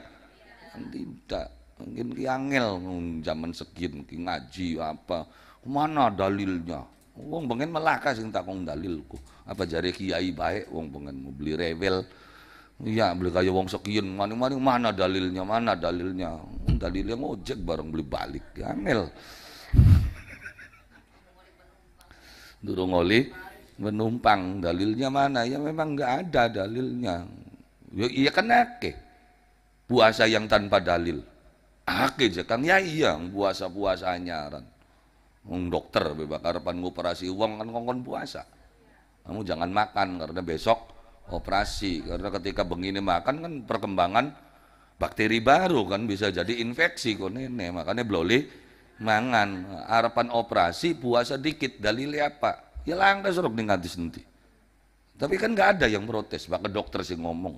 [SPEAKER 1] tidak mungkin kiangel hmm, zaman segin ngaji apa mana dalilnya wong pengen melaka sing takong dalilku apa jari kiai baik wong pengen mau beli rewel Iya, beli kayu wong sekian, maning-maning mana dalilnya, mana dalilnya. Dalilnya ngojek bareng beli balik, angel. Durung oli menumpang, dalilnya mana? Ya memang nggak ada dalilnya. Ya, iya kan ake. Puasa yang tanpa dalil. Ake kang ya iya puasa-puasa anyaran. Wong dokter bebak harapan operasi uang kan kongkon puasa. Kamu jangan makan karena besok operasi karena ketika begini makan kan perkembangan bakteri baru kan bisa jadi infeksi kok nenek makanya beloli mangan harapan operasi puasa dikit dalilnya apa ya langka suruh nih ngantis nanti tapi kan nggak ada yang protes bakal dokter sih ngomong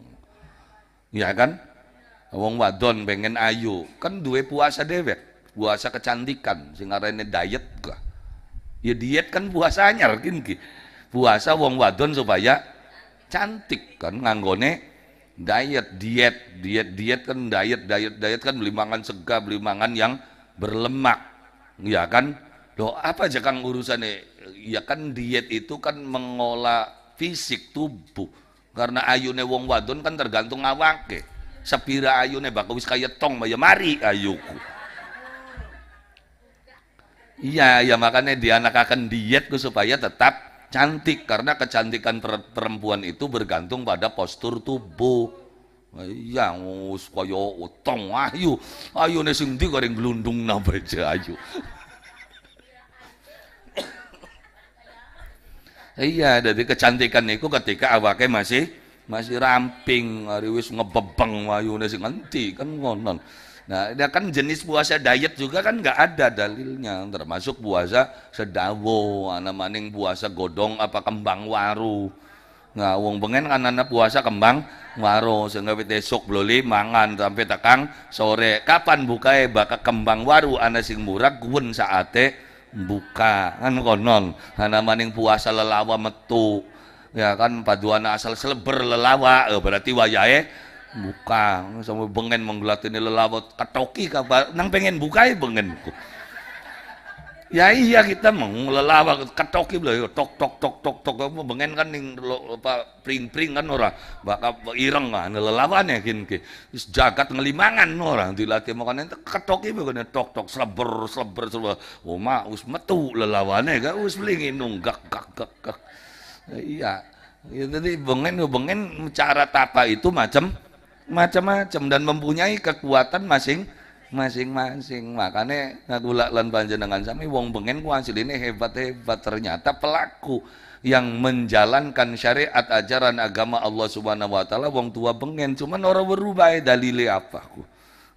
[SPEAKER 1] ya kan wong wadon pengen ayu kan dua puasa dewek puasa kecantikan sing diet gak ya diet kan puasa anyar ki puasa wong wadon supaya cantik kan nganggone diet diet diet diet kan diet diet diet kan beli mangan segar beli mangan yang berlemak ya kan lo apa aja kang urusannya ya kan diet itu kan mengolah fisik tubuh karena ayune wong wadon kan tergantung awake sepira ayune bakal wis kaya tong ya mari ayuku iya ya makanya dia anak akan diet supaya tetap cantik karena kecantikan perempuan itu bergantung pada postur tubuh. Yang wis kaya utong ayu. nih sing ndi gelundung gelundung napa ayu. Iya, jadi kecantikan itu ketika awake masih masih ramping, hari wis ngebebeng nih sing nanti kan ngonon. Nah, dia kan jenis puasa diet juga kan nggak ada dalilnya, termasuk puasa sedawo, anak maning puasa godong apa kembang waru. Nah, wong pengen kan anak puasa kembang waru, sehingga besok beli mangan sampai tekang sore. Kapan buka ya bakal kembang waru anak sing murah gun saate buka kan konon anak maning puasa lelawa metu ya kan paduan asal seleber lelawa eh, berarti wayahe buka sama bengen menggelat ini lelawat ketoki kabar nang pengen bukai ya bengen ya iya kita menglelawat ketoki beliau tok tok tok tok tok bengen kan ning apa pring pring kan ora bakal ireng kan lelawan ya kin ki jagat ngelimangan ora dilatih makan itu ketoki begini tok tok seber seber seber oma oh, us metu ya kan us beli nunggak gak gak gak iya ya, jadi bengen bengen cara tapa itu macam macam-macam dan mempunyai kekuatan masing masing-masing makanya ngagula lan panjenengan sami wong bengen ku ini hebat-hebat ternyata pelaku yang menjalankan syariat ajaran agama Allah Subhanahu wa taala wong tua bengen cuman orang berubah eh, dalile apa ku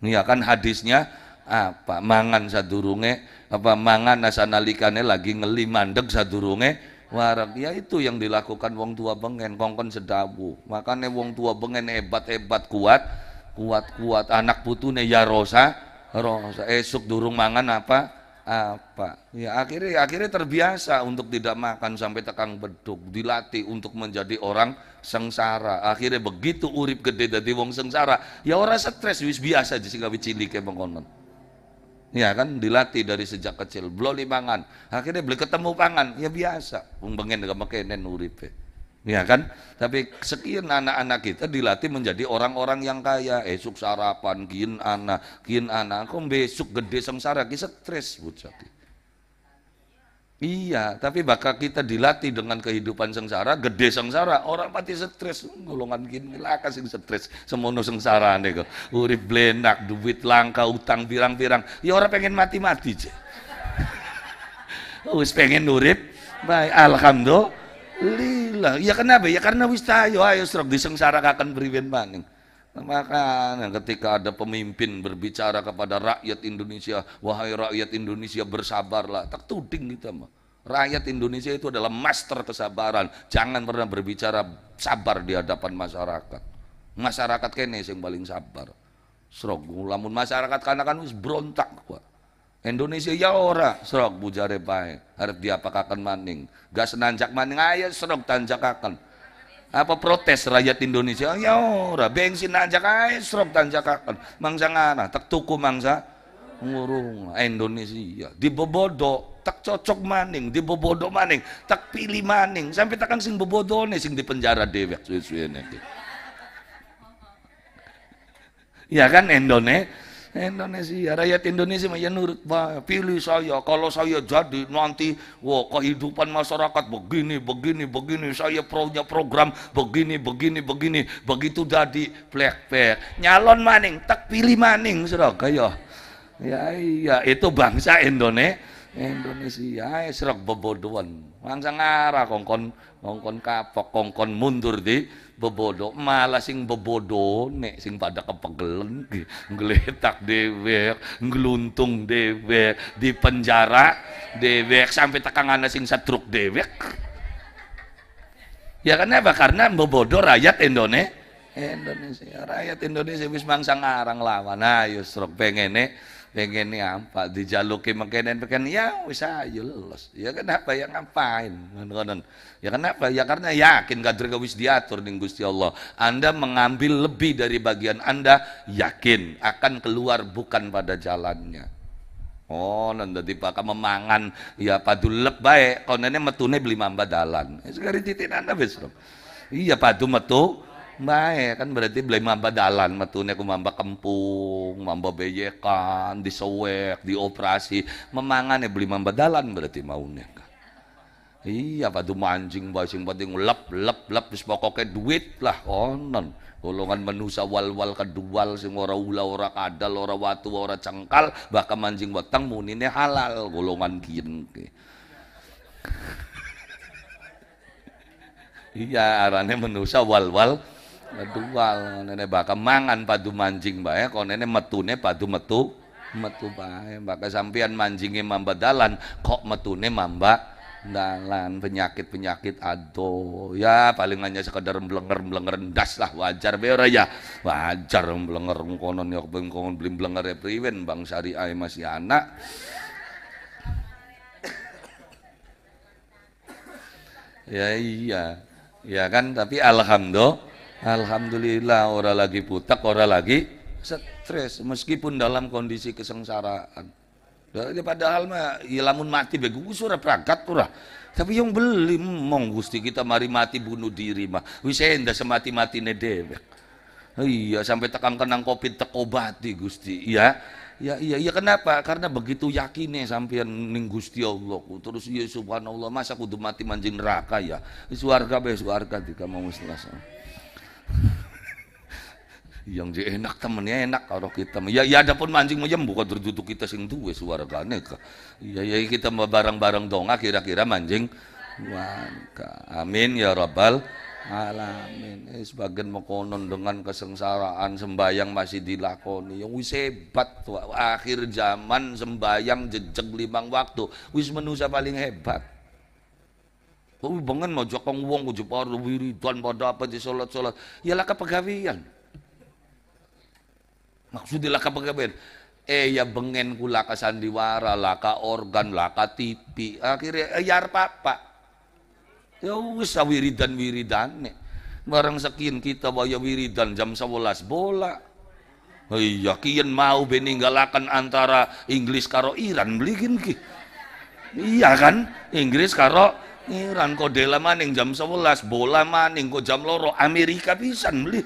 [SPEAKER 1] ya kan hadisnya apa mangan sadurunge apa mangan nasanalikane lagi ngeli deg sadurunge warak ya itu yang dilakukan wong tua bengen kongkon sedabu makanya wong tua bengen hebat-hebat kuat kuat-kuat anak putune ya rosa rosa esok durung mangan apa apa ya akhirnya akhirnya terbiasa untuk tidak makan sampai tekang beduk dilatih untuk menjadi orang sengsara akhirnya begitu urip gede dari wong sengsara ya orang stres wis biasa jadi sih gawe cilik kayak ya kan dilatih dari sejak kecil beli pangan akhirnya beli ketemu pangan ya biasa bengen kemekenen uripe ya kan tapi sekian anak-anak kita dilatih menjadi orang-orang yang kaya esok sarapan kin anak kin anak kok besok gede sengsara kisah stres bocah Iya, tapi bakal kita dilatih dengan kehidupan sengsara, gede sengsara, orang pasti stres, golongan gini lah kasih stres, semono sengsara nih kok, urip blenak, duit langka, utang pirang-pirang, ya orang pengen mati-mati je. Wis pengen urip, baik, alhamdulillah. Iya kenapa? Ya karena wis tayo, ayo serok disengsara akan beriwin maning. Maka ketika ada pemimpin berbicara kepada rakyat Indonesia, wahai rakyat Indonesia bersabarlah. Tak tuding kita mah. Rakyat Indonesia itu adalah master kesabaran. Jangan pernah berbicara sabar di hadapan masyarakat. Masyarakat kene yang paling sabar. Serok, lamun masyarakat kanakan wis berontak kuat. Indonesia ya ora srog bujare bae. Harap diapakakan maning. Gas nanjak maning srog serok akan apa protes rakyat Indonesia ya ora bensin nanjak kae srep tanjakan mangsa ngana tak tuku mangsa ngurung Indonesia bobodo tak cocok maning bobodo maning tak pilih maning sampai takkan sing nih sing di penjara dewek suwe-suwene ya kan Indonesia Indonesia, rakyat Indonesia mah ya nurut, bah, pilih saya. Kalau saya jadi nanti, wah kehidupan masyarakat begini, begini, begini. Saya punya program begini, begini, begini. Begitu jadi plek flek Nyalon maning, tak pilih maning, sudah kaya. Ya iya, itu bangsa Indonesia. Indonesia, serak bebodohan. Bangsa ngarah, kongkon, kongkon kapok, kongkon mundur di bebodo malah sing bebodo nek sing pada kepegelen ngeletak dewek ngeluntung dewek di penjara dewek sampai tekan anak sing setruk dewek ya kenapa karena bebodo rakyat Indonesia Indonesia rakyat Indonesia wis mangsa ngarang lawan nah yusrok pengen nih pengen apa dijaluki dan pengen ya bisa ya lulus ya kenapa ya ngapain kanan ya kenapa ya karena yakin kader gawis diatur ning Gusti Allah Anda mengambil lebih dari bagian Anda yakin akan keluar bukan pada jalannya Oh, nanti bakal memangan ya padu lep baik. Konennya metune beli mamba dalan. Sekarang titik anda besok. Iya padu metu Baik kan berarti beli mamba dalan matunya ku mamba kempung, mamba bejekan, disewek, dioperasi, memangane ya, beli mamba dalan berarti maune. Iya padu mancing basing penting lep lep lep wis pokoke duit lah onon. Golongan manusia wal-wal kedual sing ora ula ora kadal ora watu ora cengkal bahkan mancing weteng munine halal golongan kian. iya arane manusia wal-wal metual nenek bakal mangan padu mancing bae kon nenek metune padu metu metu ya, bakal sampaian mancingnya mamba dalan kok metune mamba dalan penyakit-penyakit aduh ya paling hanya sekedar blenger-blenger das lah wajar be ora ya wajar blenger konon ya konon belim blenger ya bang bang syariah masih anak ya iya ya kan tapi alhamdulillah Alhamdulillah orang lagi putak, orang lagi stres meskipun dalam kondisi kesengsaraan. Ya padahal mah ilamun ya mati begu suara perangkat kurang. Tapi yang beli mong gusti kita mari mati bunuh diri mah. Wisenda semati mati nedebek. Iya sampai tekan kenang kopi tekobati gusti. Iya. Ya iya iya kenapa? Karena begitu yakinnya sampean ning Gusti Allah Terus ya subhanallah masa kudu mati manjing neraka ya. Wis warga be warga tiga mau selesai. yang je enak temennya enak kalau kita ya ya ada pun mancing macam ya bukan terjutu kita sing duwe suara gane ya ya kita mau bareng barang donga kira-kira mancing wanka amin ya rabbal alamin eh, sebagian mekonon dengan kesengsaraan sembayang masih dilakoni yang wis hebat tuh akhir zaman sembayang jejak limang waktu wis manusia paling hebat Kau bengen mau jokong wong kudu wiri, wiridan pada apa di sholat sholat. Ya lah pegawian. Maksudnya laka pegawian. Eh ya bengen kula ka sandiwara, laka organ, laka tipi. Akhirnya eh, yar papa. Ya wis ya wiridan-wiridane. Barang sekian kita bayar wiridan jam 11 bola. Iya, kian mau beninggalakan antara Inggris karo Iran beli ki. Iya kan? Inggris karo Iran kodela maning jam 11 bola maning kok jam loro Amerika pisan beli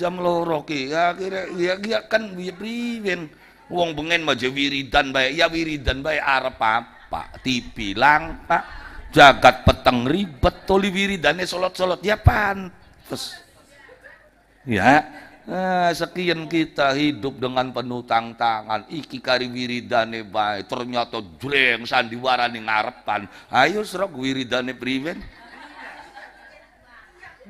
[SPEAKER 1] jam loro ki ya kira ya, ya kan priwen wong bengen maja wiridan baik ya wiridan baik arep apa TV langka jagat peteng ribet toli wiridane solot salat ya pantes ya Eh, sekian kita hidup dengan penuh tantangan. Iki kari wiridane baik, ternyata jreng sandiwara nih ngarepan. Ayo serok wiridane priwen.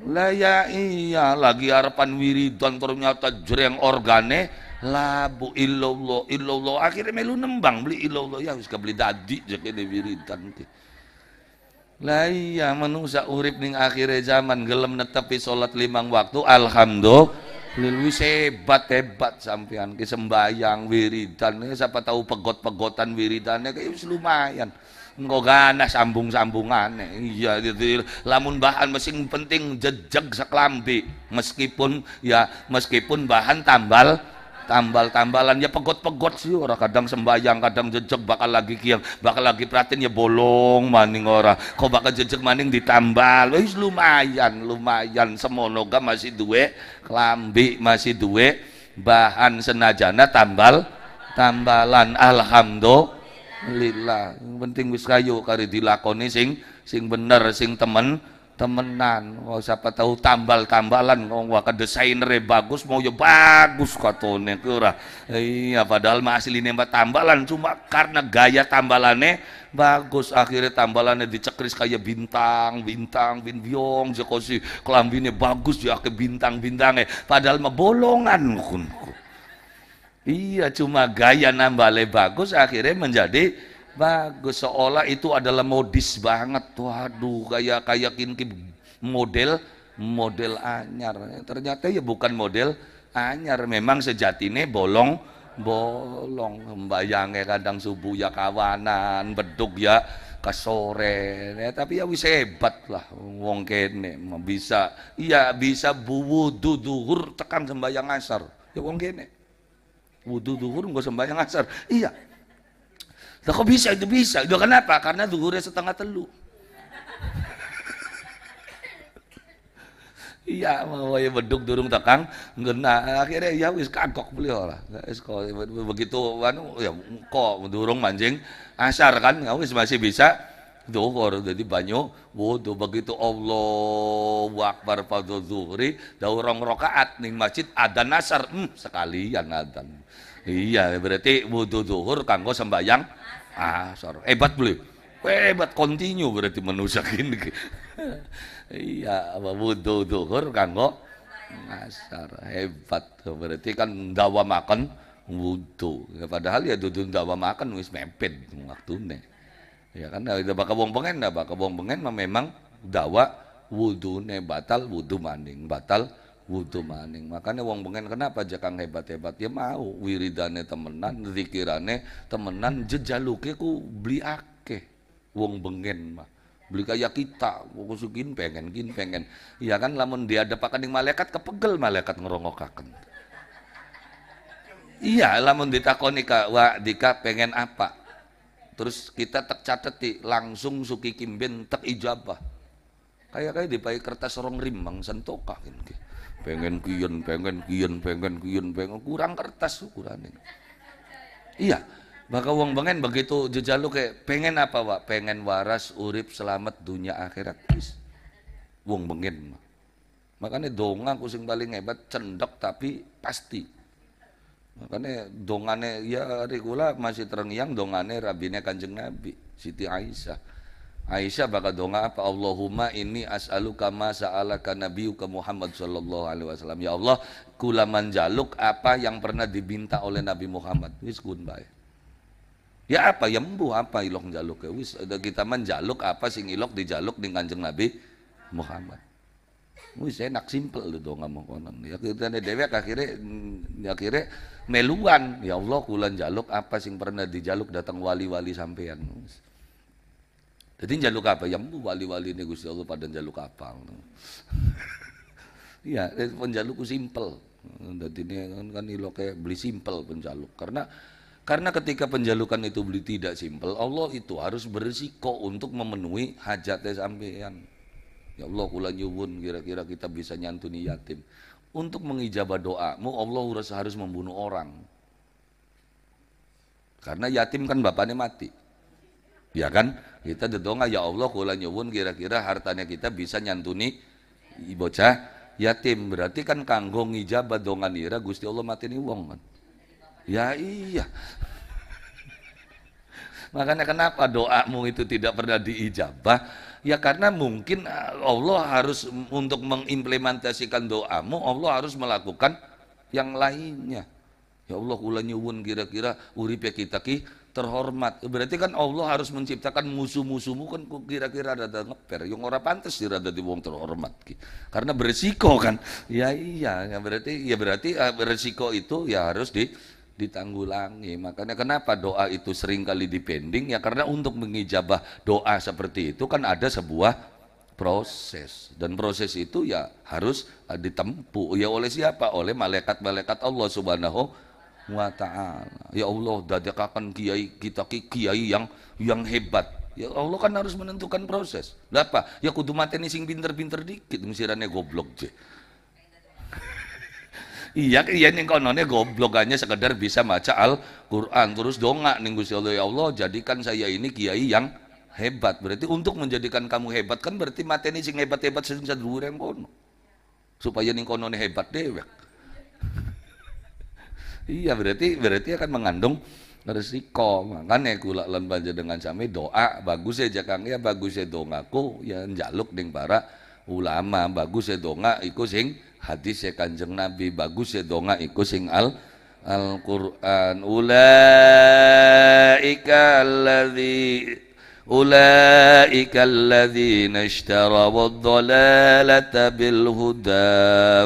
[SPEAKER 1] Lah ya iya lagi harapan wiridan ternyata jreng organe labu bu illallah illallah akhirnya melu nembang beli illallah ya wis beli dadi jadi wiridan ki. Lah iya menungsa urip ning akhir zaman gelem netepi salat limang waktu alhamdulillah Lil wis hebat-hebat sampean ki sembayang wiridan ya, siapa tahu pegot-pegotan wiridannya ki wis lumayan. Engko ganas sambung sambungan Iya gitu. lamun bahan mesin penting jejeg seklambi meskipun ya meskipun bahan tambal tambal-tambalan ya pegot-pegot sih orang kadang sembayang kadang jejeg bakal lagi kiam bakal lagi perhatiin ya bolong maning orang kok bakal jejeg maning ditambal wis lumayan lumayan semonoga masih duwe kelambi masih duwe bahan senajana tambal tambalan alhamdulillah yang penting wis kayu kari dilakoni sing sing bener sing temen temenan mau siapa tahu tambal-tambalan wah ke desainer bagus mau ya bagus katone ora iya padahal mah ini mbak tambalan cuma karena gaya tambalannya bagus akhirnya tambalannya dicekris kayak bintang bintang bin biong jekosi kelambinnya bagus ya ke bintang-bintangnya padahal mah bolongan kun iya cuma gaya nambale bagus akhirnya menjadi bagus seolah itu adalah modis banget waduh kayak kayak kinki model model anyar ternyata ya bukan model anyar memang sejatine bolong bolong mbayangnya kadang subuh ya kawanan beduk ya kesore ya, tapi ya wis hebat lah wong kene bisa iya bisa wudu duhur tekan sembahyang asar ya wong kene wudu duhur nggak sembahyang asar iya lah kok bisa itu bisa? itu kenapa? Karena zuhurnya setengah telu. Iya, mau ya beduk durung tekang, ngena akhirnya ya wis kagok beliau lah. Wis begitu anu ya kok durung mancing asar kan ya wis masih bisa zuhur jadi banyu wudu begitu Allah Akbar pada zuhri daurong rokaat nih masjid ada nasar hmm, sekalian datang. iya berarti wudu zuhur kanggo sembayang asar. Ah, hebat beli Hebat kontinu berarti manusia ini. iya, wudu zuhur kanggo asar. Hebat berarti kan dawa makan wudu. Ya, padahal ya dudun dawa makan wis mepet waktune. Ya kan ada ya, bakal wong pengen, ya, bakal wong pengen memang dawa wudune batal wudu maning batal wudhu maning makanya wong pengen kenapa jakang hebat-hebat ya mau wiridane temenan zikirane temenan jejaluke ku beli ake wong bengen mah beli kaya kita kusukin pengen kin pengen ya kan lamun dia depakan yang malaikat kepegel malaikat ngerongokaken iya lamun ditakoni kak wa dika pengen apa terus kita tek cateti langsung suki kimbin tek ijabah kayak kayak dipakai kertas rong rimbang sentokakin gitu pengen kian pengen kian pengen kian pengen kurang kertas ukuran ini iya maka uang pengen begitu jejalu kayak pengen apa pak pengen waras urip selamat dunia akhirat bis uang pengen makanya donga kucing paling hebat cendok tapi pasti makanya dongane ya regula masih terengiang dongane rabine kanjeng nabi Siti Aisyah Aisyah bakal donga apa Allahumma ini as'aluka ma sa'alaka nabiyuka Muhammad sallallahu alaihi wasallam. Ya Allah, kulaman jaluk apa yang pernah dibinta oleh Nabi Muhammad. Wis kun bae. Ya apa ya mbu apa ilok jaluk ya. Wis kita menjaluk apa sing ilok dijaluk di Kanjeng Nabi Muhammad. Wis enak simple lu donga mau konon. Ya kita dewa akhirnya akhirnya meluan. Ya Allah kulan jaluk apa sing pernah dijaluk datang wali-wali sampean. Wis. Jadi jaluk apa? Ya wali-wali ini Gusti Allah pada jaluk apa? Iya, ku simpel. Jadi ini kan, kan ilo kayak beli simpel penjaluk. Karena karena ketika penjalukan itu beli tidak simpel, Allah itu harus berisiko untuk memenuhi hajatnya sampean. Ya Allah kula nyuwun kira-kira kita bisa nyantuni yatim. Untuk mengijabah doamu Allah harus harus membunuh orang. Karena yatim kan bapaknya mati. Ya kan? Kita didonga ya Allah kula nyuwun kira-kira hartanya kita bisa nyantuni bocah yatim. Berarti kan kanggo ngijab dongan ira Gusti Allah mati mateni wong kan. Ya iya. Makanya kenapa doamu itu tidak pernah diijabah? Ya karena mungkin eh, Allah harus untuk mengimplementasikan doamu, Allah harus melakukan yang lainnya. Ya Allah kula nyuwun kira-kira uripe kita ki terhormat. Berarti kan Allah harus menciptakan musuh-musuhmu kan kira-kira ada ngeper. Yang orang pantas ada di wong terhormat. Karena berisiko kan. Ya iya, ya berarti ya berarti eh, beresiko itu ya harus di ditanggulangi. Makanya kenapa doa itu sering kali dipending ya karena untuk mengijabah doa seperti itu kan ada sebuah proses dan proses itu ya harus eh, ditempuh ya oleh siapa oleh malaikat-malaikat Allah Subhanahu wa ta'ala. Ya Allah, dadekakan kiai kita kiai yang yang hebat. Ya Allah kan harus menentukan proses. Lah apa? Ya kudu mateni sing pinter-pinter dikit misirannya goblok je. iya iya nih kononnya goblok hanya sekedar bisa maca Al-Qur'an terus dongak nih Gusti Allah ya Allah jadikan saya ini kiai yang hebat. Berarti untuk menjadikan kamu hebat kan berarti mateni sing hebat-hebat sing sadhuwure kono. Supaya ning kononnya hebat dewek. Iya berarti berarti akan mengandung resiko makanya kula lan dengan sami doa bagus ya jakang ya bagus ya dongaku ya jaluk ding para ulama bagus ya donga ikut sing hadis ya kanjeng nabi bagus ya donga ikut sing al Al-Qur'an ulaika alladzi أولئك الذين اشتروا الضلالة بالهدى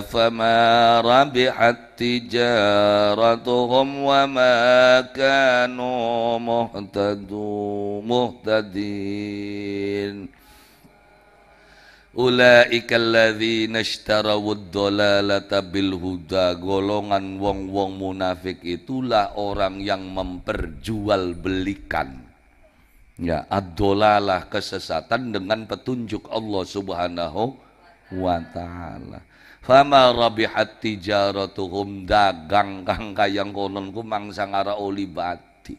[SPEAKER 1] فما ربحت تجارتهم وما كانوا مهتدين أولئك الذين اشتروا الضلالة بالهدى golongan wong-wong munafik itulah orang yang memperjualbelikan ya adolalah kesesatan dengan petunjuk Allah Subhanahu wa taala. Fama rabihat tijaratuhum dagang kang kayang konon ku mangsa ngara oli bati.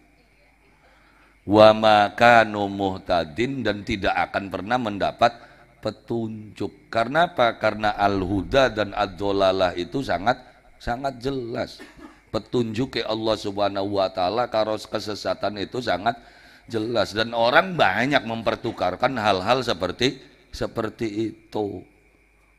[SPEAKER 1] Wa kanu muhtadin dan tidak akan pernah mendapat petunjuk. Karena apa? Karena al-huda dan adolalah itu sangat sangat jelas. Petunjuk ke Allah Subhanahu wa taala karo kesesatan itu sangat jelas dan orang banyak mempertukarkan hal-hal seperti seperti itu.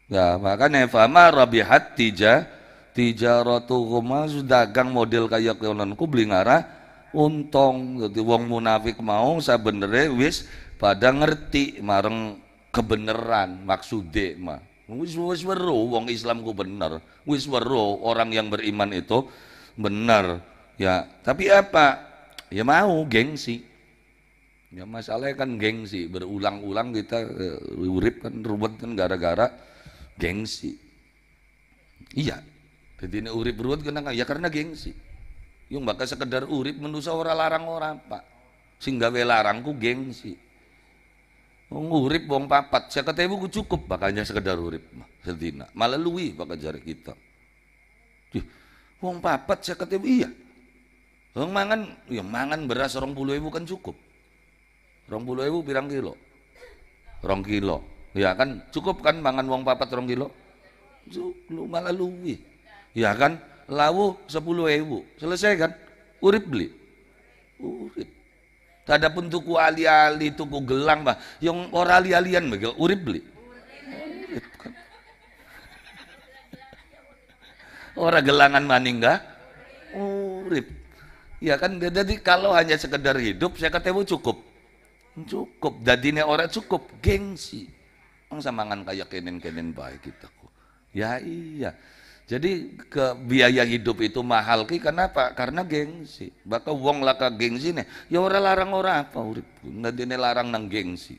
[SPEAKER 1] Ya, maka nefama rabihat tija tijaratuhuma dagang model kayak keunan beli ngara untung jadi wong munafik mau saya benernya wis pada ngerti mareng kebenaran maksude mah wis wis weru wong Islam ku bener wis weru orang yang beriman itu benar ya tapi apa ya mau gengsi Ya masalahnya kan gengsi, berulang-ulang kita uh, urip kan ruwet kan gara-gara gengsi. Iya, jadi ini urip ruwet kenapa? Ya karena gengsi. Yung bakal sekedar urip menusa ora larang ora pak. Sing gawe larangku gengsi. Wong urip wong papat, saya ketemu ku cukup makanya sekedar urip mah sedina. Malah luwi bakal jari kita. Duh, wong papat saya ketemu iya. Wong mangan, ya mangan beras orang puluh ibu kan cukup. Rong puluh ewu pirang kilo? Rong kilo. Ya kan cukup kan mangan wong papat rong kilo? Lu malah luwi. Ya kan lawu sepuluh ewu. Selesai kan? Urip beli. Urip. Tada pun tuku ali-ali, tuku gelang mah, Yang orang ali-alian bego, ya urip beli. Urip kan. Orang gelangan maning maningga. Urip. Ya kan jadi kalau hanya sekedar hidup saya kata ibu cukup cukup ini orang cukup gengsi sama samangan kayak kenen-kenen baik kita kok ya iya jadi ke biaya hidup itu mahal ki kenapa? Karena gengsi. uang wong laka gengsi nih. Ya orang larang orang apa urip. ini larang nang gengsi.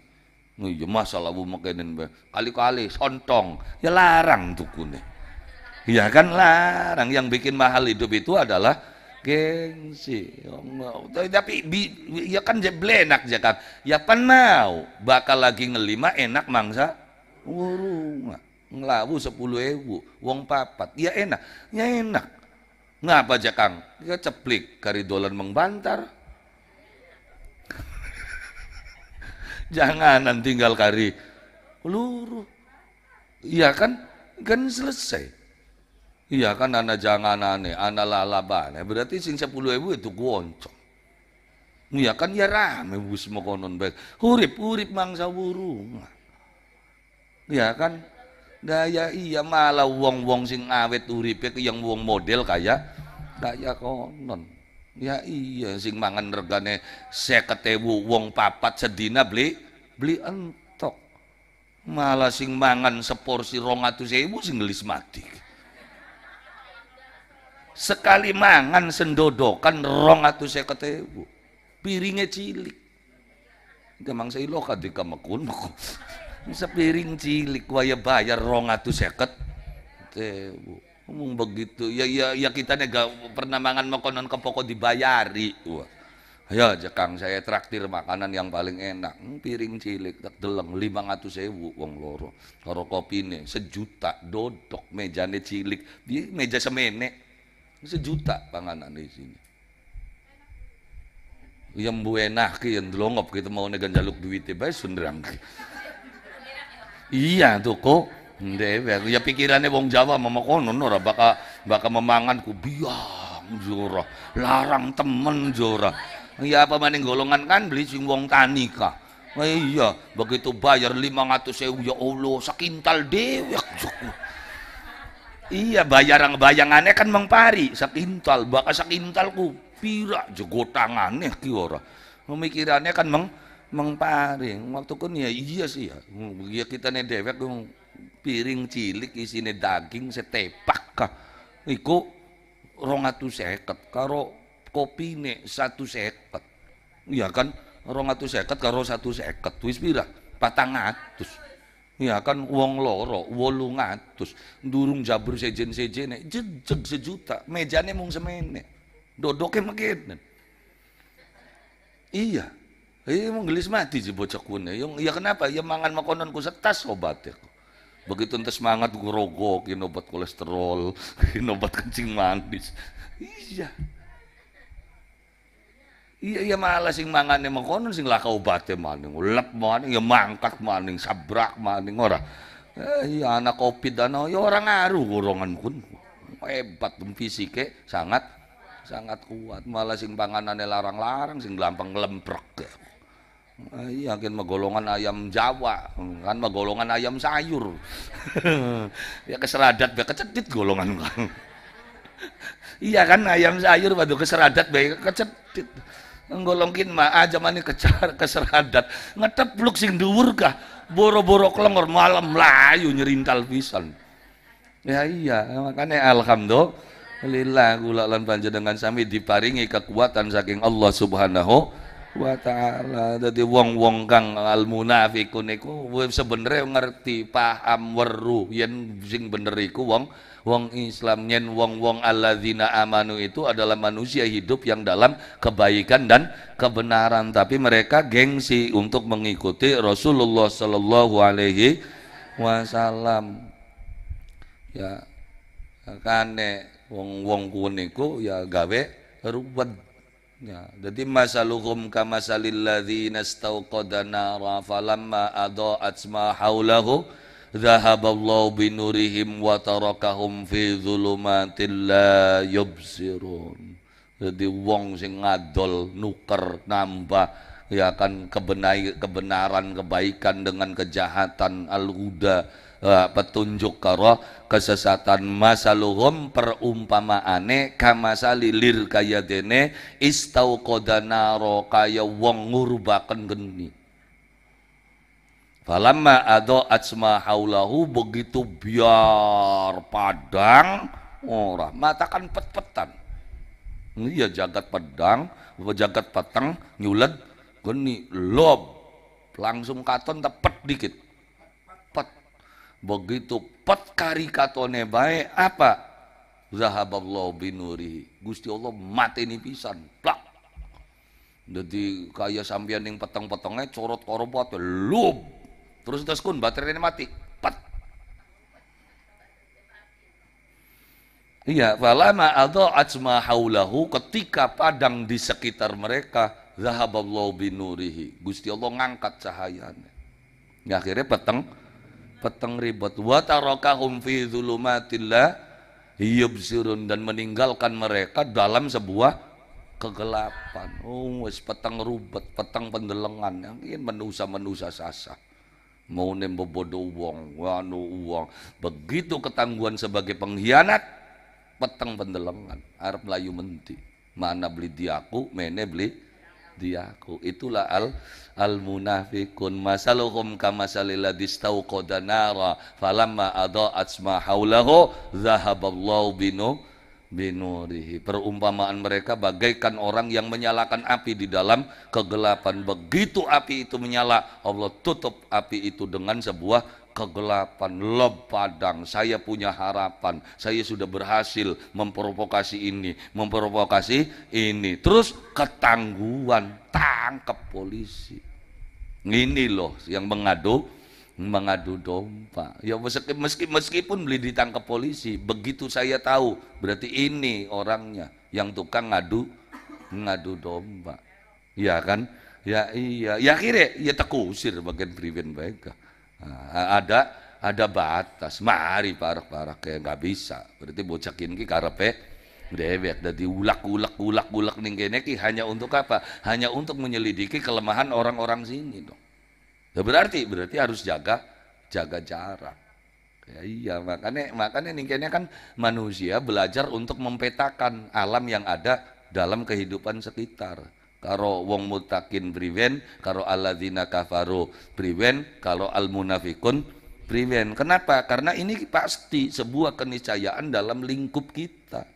[SPEAKER 1] Nih, ya masalah bu makanin kali-kali sontong ya larang tuh kune, Ya kan larang yang bikin mahal hidup itu adalah gengsi ya tapi bi, ya kan jeblenak jakat ya penau bakal lagi ngelima enak mangsa urung ngelawu sepuluh ewu wong papat ya enak ya enak ngapa kang? ya ceplik kari dolan mengbantar janganan tinggal kari peluru ya kan kan selesai Iya kan anak jangan aneh, anak lalaban. Berarti sing sepuluh ribu itu kuoncong. Iya kan ya rame bus konon baik. Hurip hurip mangsa burung. Iya kan? Daya iya malah wong wong sing awet uripe yang wong model kaya kaya konon. Ya iya sing mangan regane seketewu wong papat sedina beli beli entok. Malah sing mangan seporsi rong atus ibu sing gelis mati sekali mangan sendodokan rong atau saya piringnya cilik gampang saya lo kadi kamakun bisa piring cilik waya bayar rong atau seket ewu ngomong begitu ya ya ya kita nih gak pernah mangan makanan ke pokok dibayari wah ya jekang saya traktir makanan yang paling enak hmm, piring cilik tak deleng lima ratus ewu wong loro loro kopi nih sejuta dodok nih cilik di meja semenek Sejuta panganan di sini. Yang buenah ki yang delongop kita mau negan jaluk duit bae sunderang. iya tuh kok. Ndewek, ya pikirannya wong Jawa mama kono ora baka baka memangan ku biang jora, larang temen jora. Ya apa maning golongan kan beli sing wong tani kah. Iya, begitu bayar 500 sewu ya Allah, sekintal dewek iya bayarang bayangannya kan mengpari sakintal baka ku pira tangannya kiora memikirannya kan meng mengpari waktu kan ya iya sih ya ya kita nih dewek piring cilik isine daging setepak kah iku atu seket karo kopi nih satu seket iya kan rong atu seket karo satu seket wis pira patang atus Ya kan wong loro, wolung atus, durung jabur sejen-sejene, jejeg sejuta, mejane mung semene, dodoknya makin. Iya, iya mung gelis mati si bocah kune. Yang, ya kenapa? Ya mangan ku setas obatnya. Begitu entes semangat gue rogok, obat kolesterol, obat kencing manis. Iya. Iya iya malah sing mangan emang konon sing laka obatnya maning, ulap maning, ya mangkat maning, sabrak maning ora. Eh, iya anak kopi ana ya orang ngaruh gorongan kun. Hebat pun fisike sangat sangat kuat. Malah sing panganane larang-larang sing gampang lemprek. Ya. Eh, iya kan magolongan ayam Jawa, kan magolongan ayam sayur. ya keseradat ya kecetit golongan kan. iya kan ayam sayur waduh keseradat ya kecetit nggolongkin aja ah, zamane kejar keseradat ngetepluk sing dhuwur kah boro-boro kelengor malam layu nyerintal pisan ya iya makanya alhamdulillah gula lan panjenengan sami diparingi kekuatan saking Allah Subhanahu wa ta'ala jadi wong-wong kang al munafiqun niku sebenere ngerti paham weruh yen sing bener iku wong wong Islam yen wong-wong alladzina amanu itu adalah manusia hidup yang dalam kebaikan dan kebenaran tapi mereka gengsi untuk mengikuti Rasulullah sallallahu alaihi wasallam ya kane wong-wong kuniku niku ya gawe ruwet Ya, jadi masaluhum kama ladzina istauqada nara falamma adaa'at ma haulahu dhahaballahu binurihim wa tarakahum fi dhulumatin la yubsirun. Jadi wong sing ngadol, nuker, nambah ya kan kebenai, kebenaran kebaikan dengan kejahatan al-huda petunjuk karo kesesatan masaluhum perumpamaane kamasali lir kaya dene istauqada naro kaya wong ngurbakan geni Falamma ado atsma haulahu begitu biar padang ora oh, mata kan pet-petan. Iya jagat pedang, jagat petang nyulet geni lob langsung katon tepet dikit Begitu pet kari katone baik apa? Zahaballahu binuri. Gusti Allah mati ini pisan. Plak. Jadi kaya sambian yang petang-petangnya corot korobot lub. Terus terus kun baterainya mati. Pet. Iya, falama atau ajma haulahu ketika padang di sekitar mereka zahaballahu binurihi. Gusti Allah ngangkat cahayanya. Ya, akhirnya petang peteng ribet wa tarakahum fi zulumatillah yubsirun dan meninggalkan mereka dalam sebuah kegelapan oh wis peteng rubet peteng pendelengan yang ingin menusa-menusa sasa mau bodoh uang wano uang begitu ketangguhan sebagai pengkhianat peteng pendelengan arep layu menti mana beli diaku mene beli diaku itulah al al munafikun masaluhum kamasalil distauqada nara falamma adaa'at ma haulahu zahaballahu binu binurihi perumpamaan mereka bagaikan orang yang menyalakan api di dalam kegelapan begitu api itu menyala Allah tutup api itu dengan sebuah kegelapan, leb padang, saya punya harapan, saya sudah berhasil memprovokasi ini, memprovokasi ini. Terus ketangguhan, tangkap polisi. Ini loh yang mengadu mengadu domba. Ya meski, meski meskipun beli ditangkap polisi, begitu saya tahu berarti ini orangnya yang tukang ngadu ngadu domba. Ya kan? Ya iya, ya akhirnya ya usir bagian priben mereka. Nah, ada ada batas mari parah parah kayak nggak bisa berarti bocah ki karepe dewek dan diulak ulak ulak ulak nih ki hanya untuk apa hanya untuk menyelidiki kelemahan orang-orang sini dong ya berarti berarti harus jaga jaga jarak ya iya makanya makanya nih kan manusia belajar untuk mempetakan alam yang ada dalam kehidupan sekitar karo wong mutakin priwen karo alladzina kafaru priwen kalau al munafikun priwen kenapa karena ini pasti sebuah keniscayaan dalam lingkup kita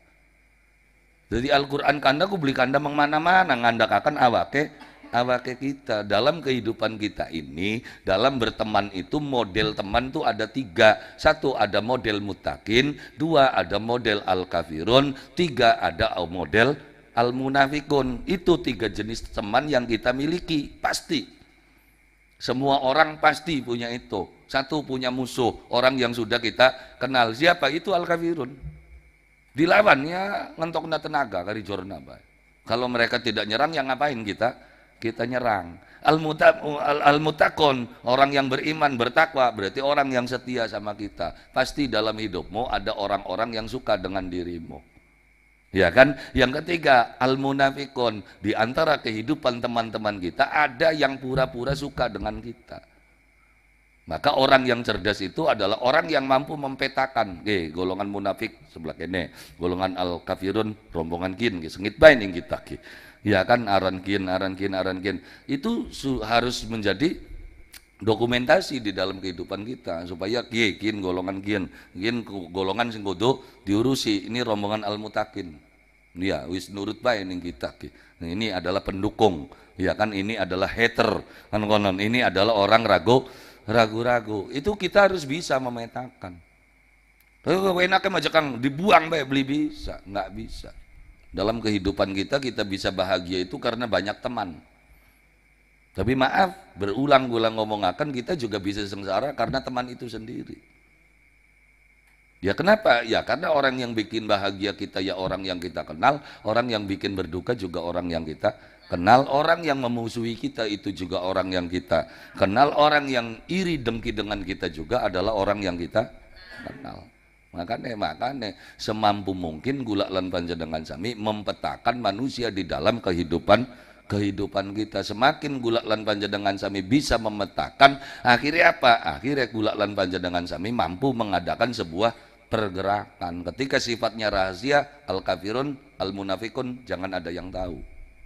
[SPEAKER 1] jadi Al-Quran kanda ku beli kanda mengmana-mana nganda awake awake kita dalam kehidupan kita ini dalam berteman itu model teman tuh ada tiga satu ada model mutakin dua ada model al kafirun tiga ada model al munafikun itu tiga jenis teman yang kita miliki pasti semua orang pasti punya itu satu punya musuh orang yang sudah kita kenal siapa itu al kafirun dilawannya na tenaga dari jurnaba. kalau mereka tidak nyerang yang ngapain kita kita nyerang al, al mutakon orang yang beriman bertakwa berarti orang yang setia sama kita pasti dalam hidupmu ada orang-orang yang suka dengan dirimu Ya kan? Yang ketiga, al-munafikun. Di antara kehidupan teman-teman kita ada yang pura-pura suka dengan kita. Maka orang yang cerdas itu adalah orang yang mampu mempetakan. Oke, golongan munafik sebelah kene, golongan al-kafirun rombongan kin, sengit bain kita. Ya kan aran kin, aran kin, aran kin. Itu harus menjadi dokumentasi di dalam kehidupan kita supaya kie golongan kian kian golongan sing kudu diurusi ini rombongan al mutakin ya wis nurut baik ini kita nah, ini adalah pendukung ya kan ini adalah hater kan konon ini adalah orang ragu ragu-ragu itu kita harus bisa memetakan tapi enaknya majakan dibuang baik beli bisa nggak bisa dalam kehidupan kita kita bisa bahagia itu karena banyak teman tapi maaf, berulang-ulang ngomong akan kita juga bisa sengsara karena teman itu sendiri. Ya kenapa? Ya karena orang yang bikin bahagia kita ya orang yang kita kenal, orang yang bikin berduka juga orang yang kita kenal, orang yang memusuhi kita itu juga orang yang kita kenal, orang yang iri dengki dengan kita juga adalah orang yang kita kenal. Makanya, makanya semampu mungkin gula lan dengan sami mempetakan manusia di dalam kehidupan kehidupan kita semakin gulak lan panjenengan sami bisa memetakan akhirnya apa akhirnya gulak lan panjenengan sami mampu mengadakan sebuah pergerakan ketika sifatnya rahasia al kafirun al munafikun jangan ada yang tahu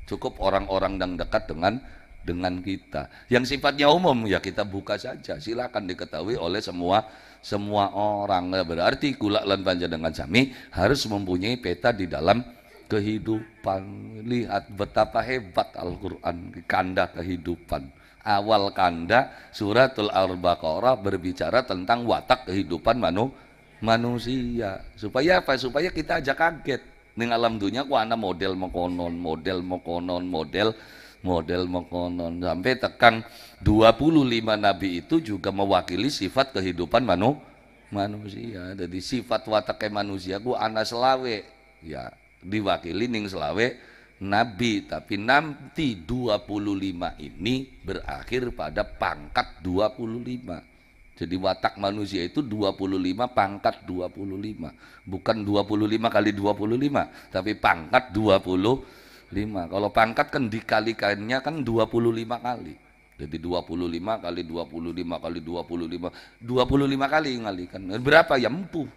[SPEAKER 1] cukup orang-orang yang dekat dengan dengan kita yang sifatnya umum ya kita buka saja silakan diketahui oleh semua semua orang nah, berarti gulak lan panjenengan sami harus mempunyai peta di dalam kehidupan. Lihat betapa hebat Al-Quran, kanda kehidupan. Awal kanda suratul Al-Baqarah berbicara tentang watak kehidupan manu, manusia. Supaya apa? Supaya kita aja kaget. Ning alam dunia ku ana model mekonon, model mekonon, model model mekonon. Sampai tekan 25 nabi itu juga mewakili sifat kehidupan manu, manusia. Jadi sifat wataknya manusia ku ana selawe. Ya, diwakili ning selawe nabi tapi nanti 25 ini berakhir pada pangkat 25 jadi watak manusia itu 25 pangkat 25 bukan 25 kali 25 tapi pangkat 25 kalau pangkat kan dikalikannya kan 25 kali jadi 25 kali 25 kali 25 25 kali ngalikan berapa ya empuh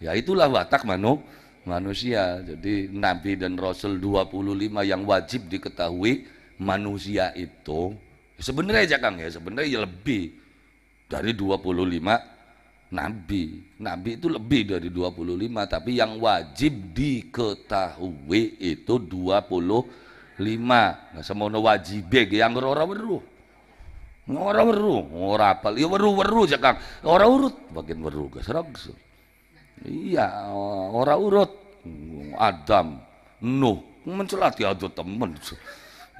[SPEAKER 1] ya itulah watak manusia manusia. Jadi Nabi dan Rasul 25 yang wajib diketahui manusia itu sebenarnya ya Kang ya, sebenarnya ya lebih dari 25 nabi. Nabi itu lebih dari 25 tapi yang wajib diketahui itu 25. Nah, semono wajib yang ora weru. Ora weru, ora apal. Ya weru-weru ya Kang. Ora urut bagian gas gesreg. Iya, ora urut. Adam, Nuh, mencela diadu temen.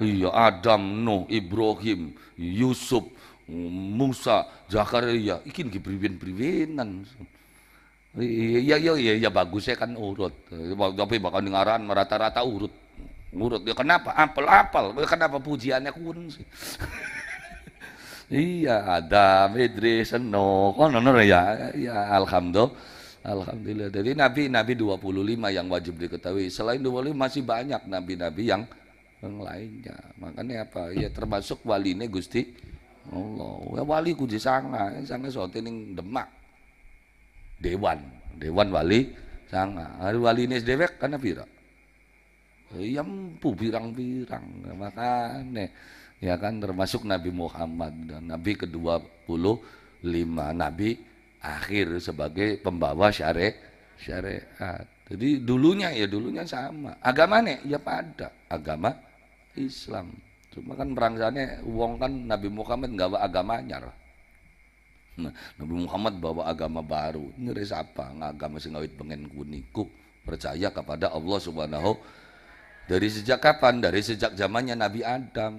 [SPEAKER 1] Iya, Adam, Nuh, Ibrahim, Yusuf, Musa, Zakaria, Ikin nggih priwen-priwenan. Iya, iya, iya, iya, iya bagus ya kan urut. Tapi bakal dengaran merata-rata urut. Urut ya kenapa? Apel-apel. Kenapa pujiannya kun sih? iya, Adam, Idris, Nuh, kono ya. Ya alhamdulillah. Alhamdulillah. Jadi Nabi Nabi 25 yang wajib diketahui. Selain 25 masih banyak nabi-nabi yang yang lainnya. Makanya apa? Ya termasuk wali ini Gusti Allah. Ya, wali kuji sanga, sanga sote ning Demak. Dewan, dewan wali sanga. Hari ini dewek karena pira? Ya empu pirang-pirang. Makanya ya kan termasuk Nabi Muhammad dan Nabi kedua puluh lima Nabi akhir sebagai pembawa syare syariat. Jadi dulunya ya dulunya sama. Agama nih ya pada agama Islam. Cuma kan perangsaannya wong kan Nabi Muhammad nggak agamanya lah. Nah, Nabi Muhammad bawa agama baru. Ini apa? Agama sing awit pengen kuniku percaya kepada Allah Subhanahu dari sejak kapan? Dari sejak zamannya Nabi Adam.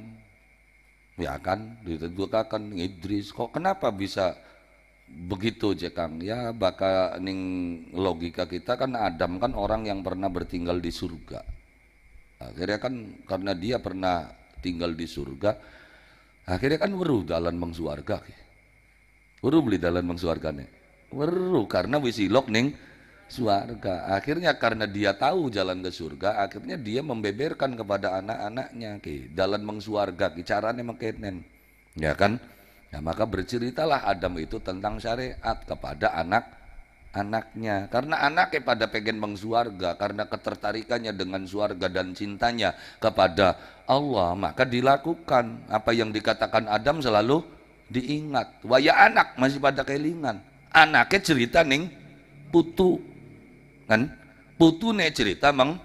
[SPEAKER 1] Ya kan, ditentukan Idris. Kok kenapa bisa begitu je Kang ya bakal ning logika kita kan Adam kan orang yang pernah bertinggal di surga akhirnya kan karena dia pernah tinggal di surga akhirnya kan weruh dalan mengsuarga, suarga weruh beli dalan meng suargane weruh karena wis ilok ning suarga akhirnya karena dia tahu jalan ke surga akhirnya dia membeberkan kepada anak-anaknya ke dalan mengsuarga, suarga caranya carane neng, ya kan Ya maka berceritalah Adam itu tentang syariat kepada anak anaknya karena anaknya pada pengen mengsuarga karena ketertarikannya dengan suarga dan cintanya kepada Allah maka dilakukan apa yang dikatakan Adam selalu diingat waya anak masih pada kelingan anaknya cerita nih putu kan putu nih cerita meng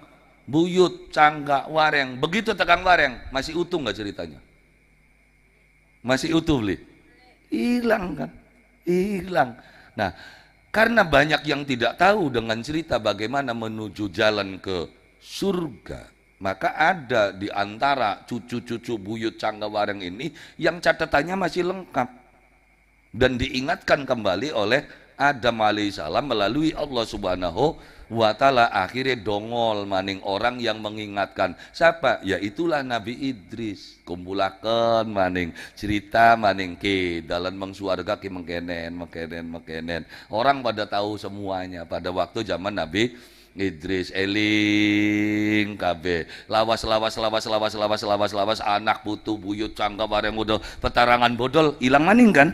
[SPEAKER 1] buyut cangga wareng begitu tekan wareng masih utuh nggak ceritanya masih utuh beli hilang kan? Hilang. Nah, karena banyak yang tidak tahu dengan cerita bagaimana menuju jalan ke surga, maka ada di antara cucu-cucu buyut Canggawareng ini yang catatannya masih lengkap dan diingatkan kembali oleh Adam alaihissalam melalui Allah subhanahu wa ta'ala akhirnya dongol maning orang yang mengingatkan siapa? ya itulah Nabi Idris kumpulakan maning cerita maning ke dalam mengsuarga ke mengkenen mengkenen mengkenen orang pada tahu semuanya pada waktu zaman Nabi Idris eling KB lawas lawas lawas lawas lawas lawas lawas anak butuh buyut canggah bareng udah petarangan bodol hilang maning kan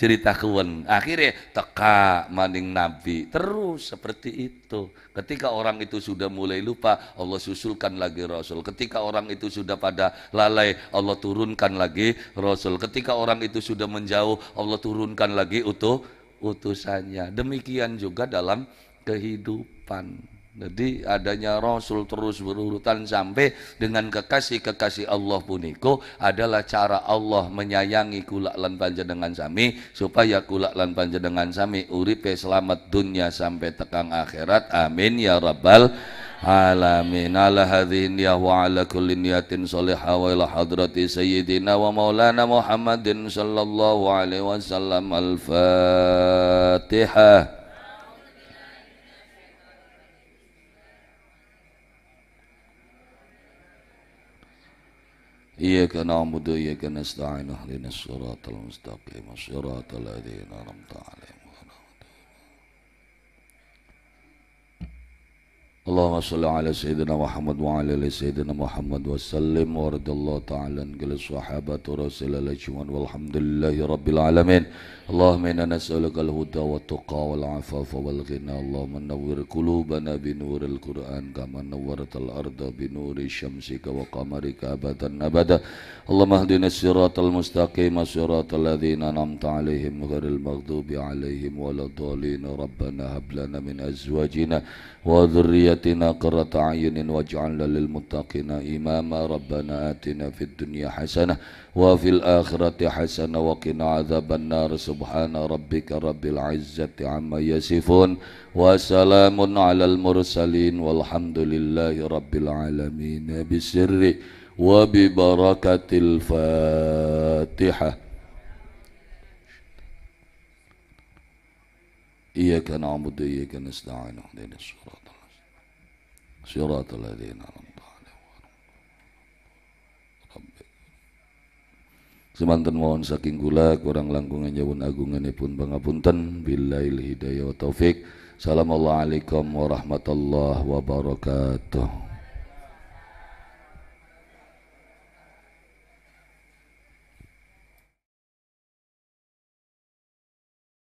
[SPEAKER 1] cerita kewen akhirnya teka maning nabi terus seperti itu ketika orang itu sudah mulai lupa Allah susulkan lagi Rasul ketika orang itu sudah pada lalai Allah turunkan lagi Rasul ketika orang itu sudah menjauh Allah turunkan lagi utuh utusannya demikian juga dalam kehidupan jadi adanya Rasul terus berurutan sampai dengan kekasih-kekasih Allah puniko adalah cara Allah menyayangi kulak lan panjenengan sami supaya kulak lan panjenengan sami uripe selamat dunia sampai tekang akhirat. Amin ya rabbal alamin. Ala hadhin ya wa ala kulli niyatin salihah wa ila hadrati sayyidina wa maulana Muhammadin sallallahu alaihi wasallam al-Fatihah. إياك نعبد وإياك نستعين اهدنا الصراط المستقيم صراط الذين أنعمت عليهم اللهم صل على سيدنا محمد وعلى ال سيدنا محمد وسلم ورد الله تعالى عن كل صحابة رسول الله والحمد لله رب العالمين اللهم إنا نسألك الهدى والتقى والعفاف والغنى اللهم نور قلوبنا بنور القرآن كما نورت الأرض بنور شمسك وقمرك أبدا أبدا اللهم اهدنا الصراط المستقيم صراط الذين أنعمت عليهم غير المغضوب عليهم ولا الضالين ربنا هب لنا من أزواجنا وذريتنا قرة أعين واجعلنا للمتقين إماما ربنا آتنا في الدنيا حسنة وفي الآخرة حسنة وقنا عذاب النار سبحان ربك رب العزة عما يصفون وسلام على المرسلين والحمد لله رب العالمين بسر وببركة الفاتحة إياك نعبد وإياك نستعين اهدنا الصراط المستقيم صراط الذين أنعمت Semanten mohon saking gula kurang langkungan jawun agunganipun pangapunten billail hidayah wa taufik. Assalamualaikum warahmatullahi wabarakatuh.